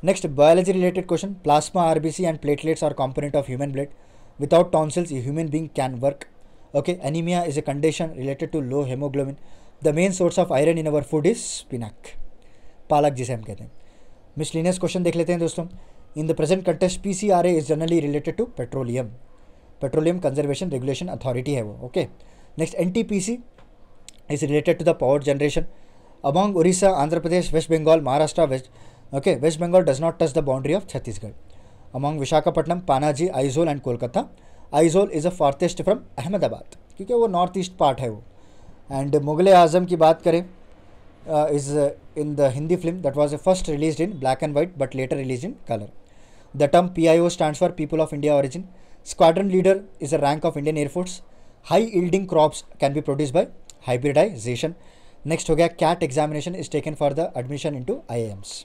Next, biology related question. Plasma, RBC and platelets are component of human blood. Without tonsils, a human being can work. Okay, anemia is a condition related to low hemoglobin. The main source of iron in our food is spinach. palak jise hum kehte hain miscellaneous question dekh lete hain दोस्तों in the present context pcra is generally related to petroleum petroleum conservation regulation authority hai wo okay next ntpc is related to the power generation among Orissa, Andhra Pradesh, West Bengal, Maharashtra, West, okay, West Bengal does not touch the boundary of Chhattisgarh. Among Vishakhapatnam, Panaji, Aizol and Kolkata, Aizol is the farthest from Ahmedabad because it is northeast part. Hai And Mughal-e Azam ki baat kare, uh, is uh, in the Hindi film that was first released in black and white but later released in color. The term PIO stands for People of India Origin. Squadron Leader is a rank of Indian Air Force. High yielding crops can be produced by hybridization. Next हो गया CAT examination is taken for the admission into IIMs.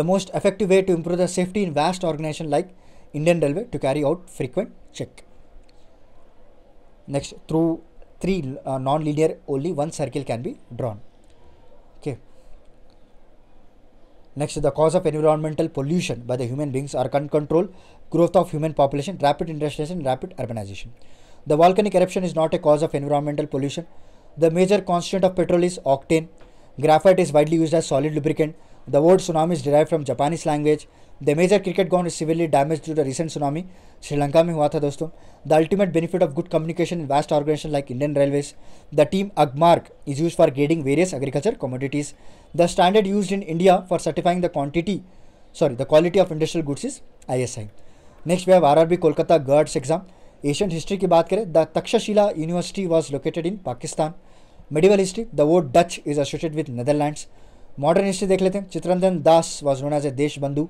The most effective way to improve the safety in vast organization like Indian Railway to carry out frequent check. Next, through three uh, non-linear only one circle can be drawn. Okay. Next, the cause of environmental pollution by the human beings are uncontrolled, growth of human population, rapid industrialization, rapid urbanization. The volcanic eruption is not a cause of environmental pollution. The major constituent of petrol is octane. Graphite is widely used as solid lubricant. The word tsunami is derived from Japanese language. The major cricket ground is severely damaged due to recent tsunami. Sri Lanka mein hua tha dosto. The ultimate benefit of good communication in vast organization like Indian Railways. The team Agmark is used for grading various agriculture commodities. The standard used in India for certifying the quantity, sorry, the quality of industrial goods is ISI. Next we have RRB Kolkata Guards exam. Ancient history की बात करें the Takshashila university was located in Pakistan medieval history the वो Dutch is associated with Netherlands modern history देख लेते हैं Chittaranjan Das was known as a Deshbandhu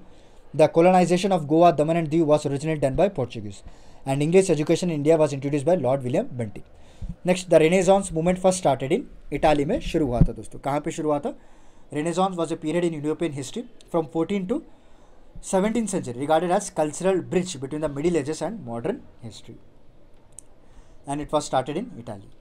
the colonisation of Goa Daman and Diu was originate done by Portuguese and English education in India was introduce by lord William Bentinck. Next the renaissance movement first started in Italy में शुरू हुआ था दोस्तों कहाँ पे शुरू हुआ था renaissance was a period in European history from fourteen to 17th century regarded as cultural bridge between the middle ages and modern history and it was started in italy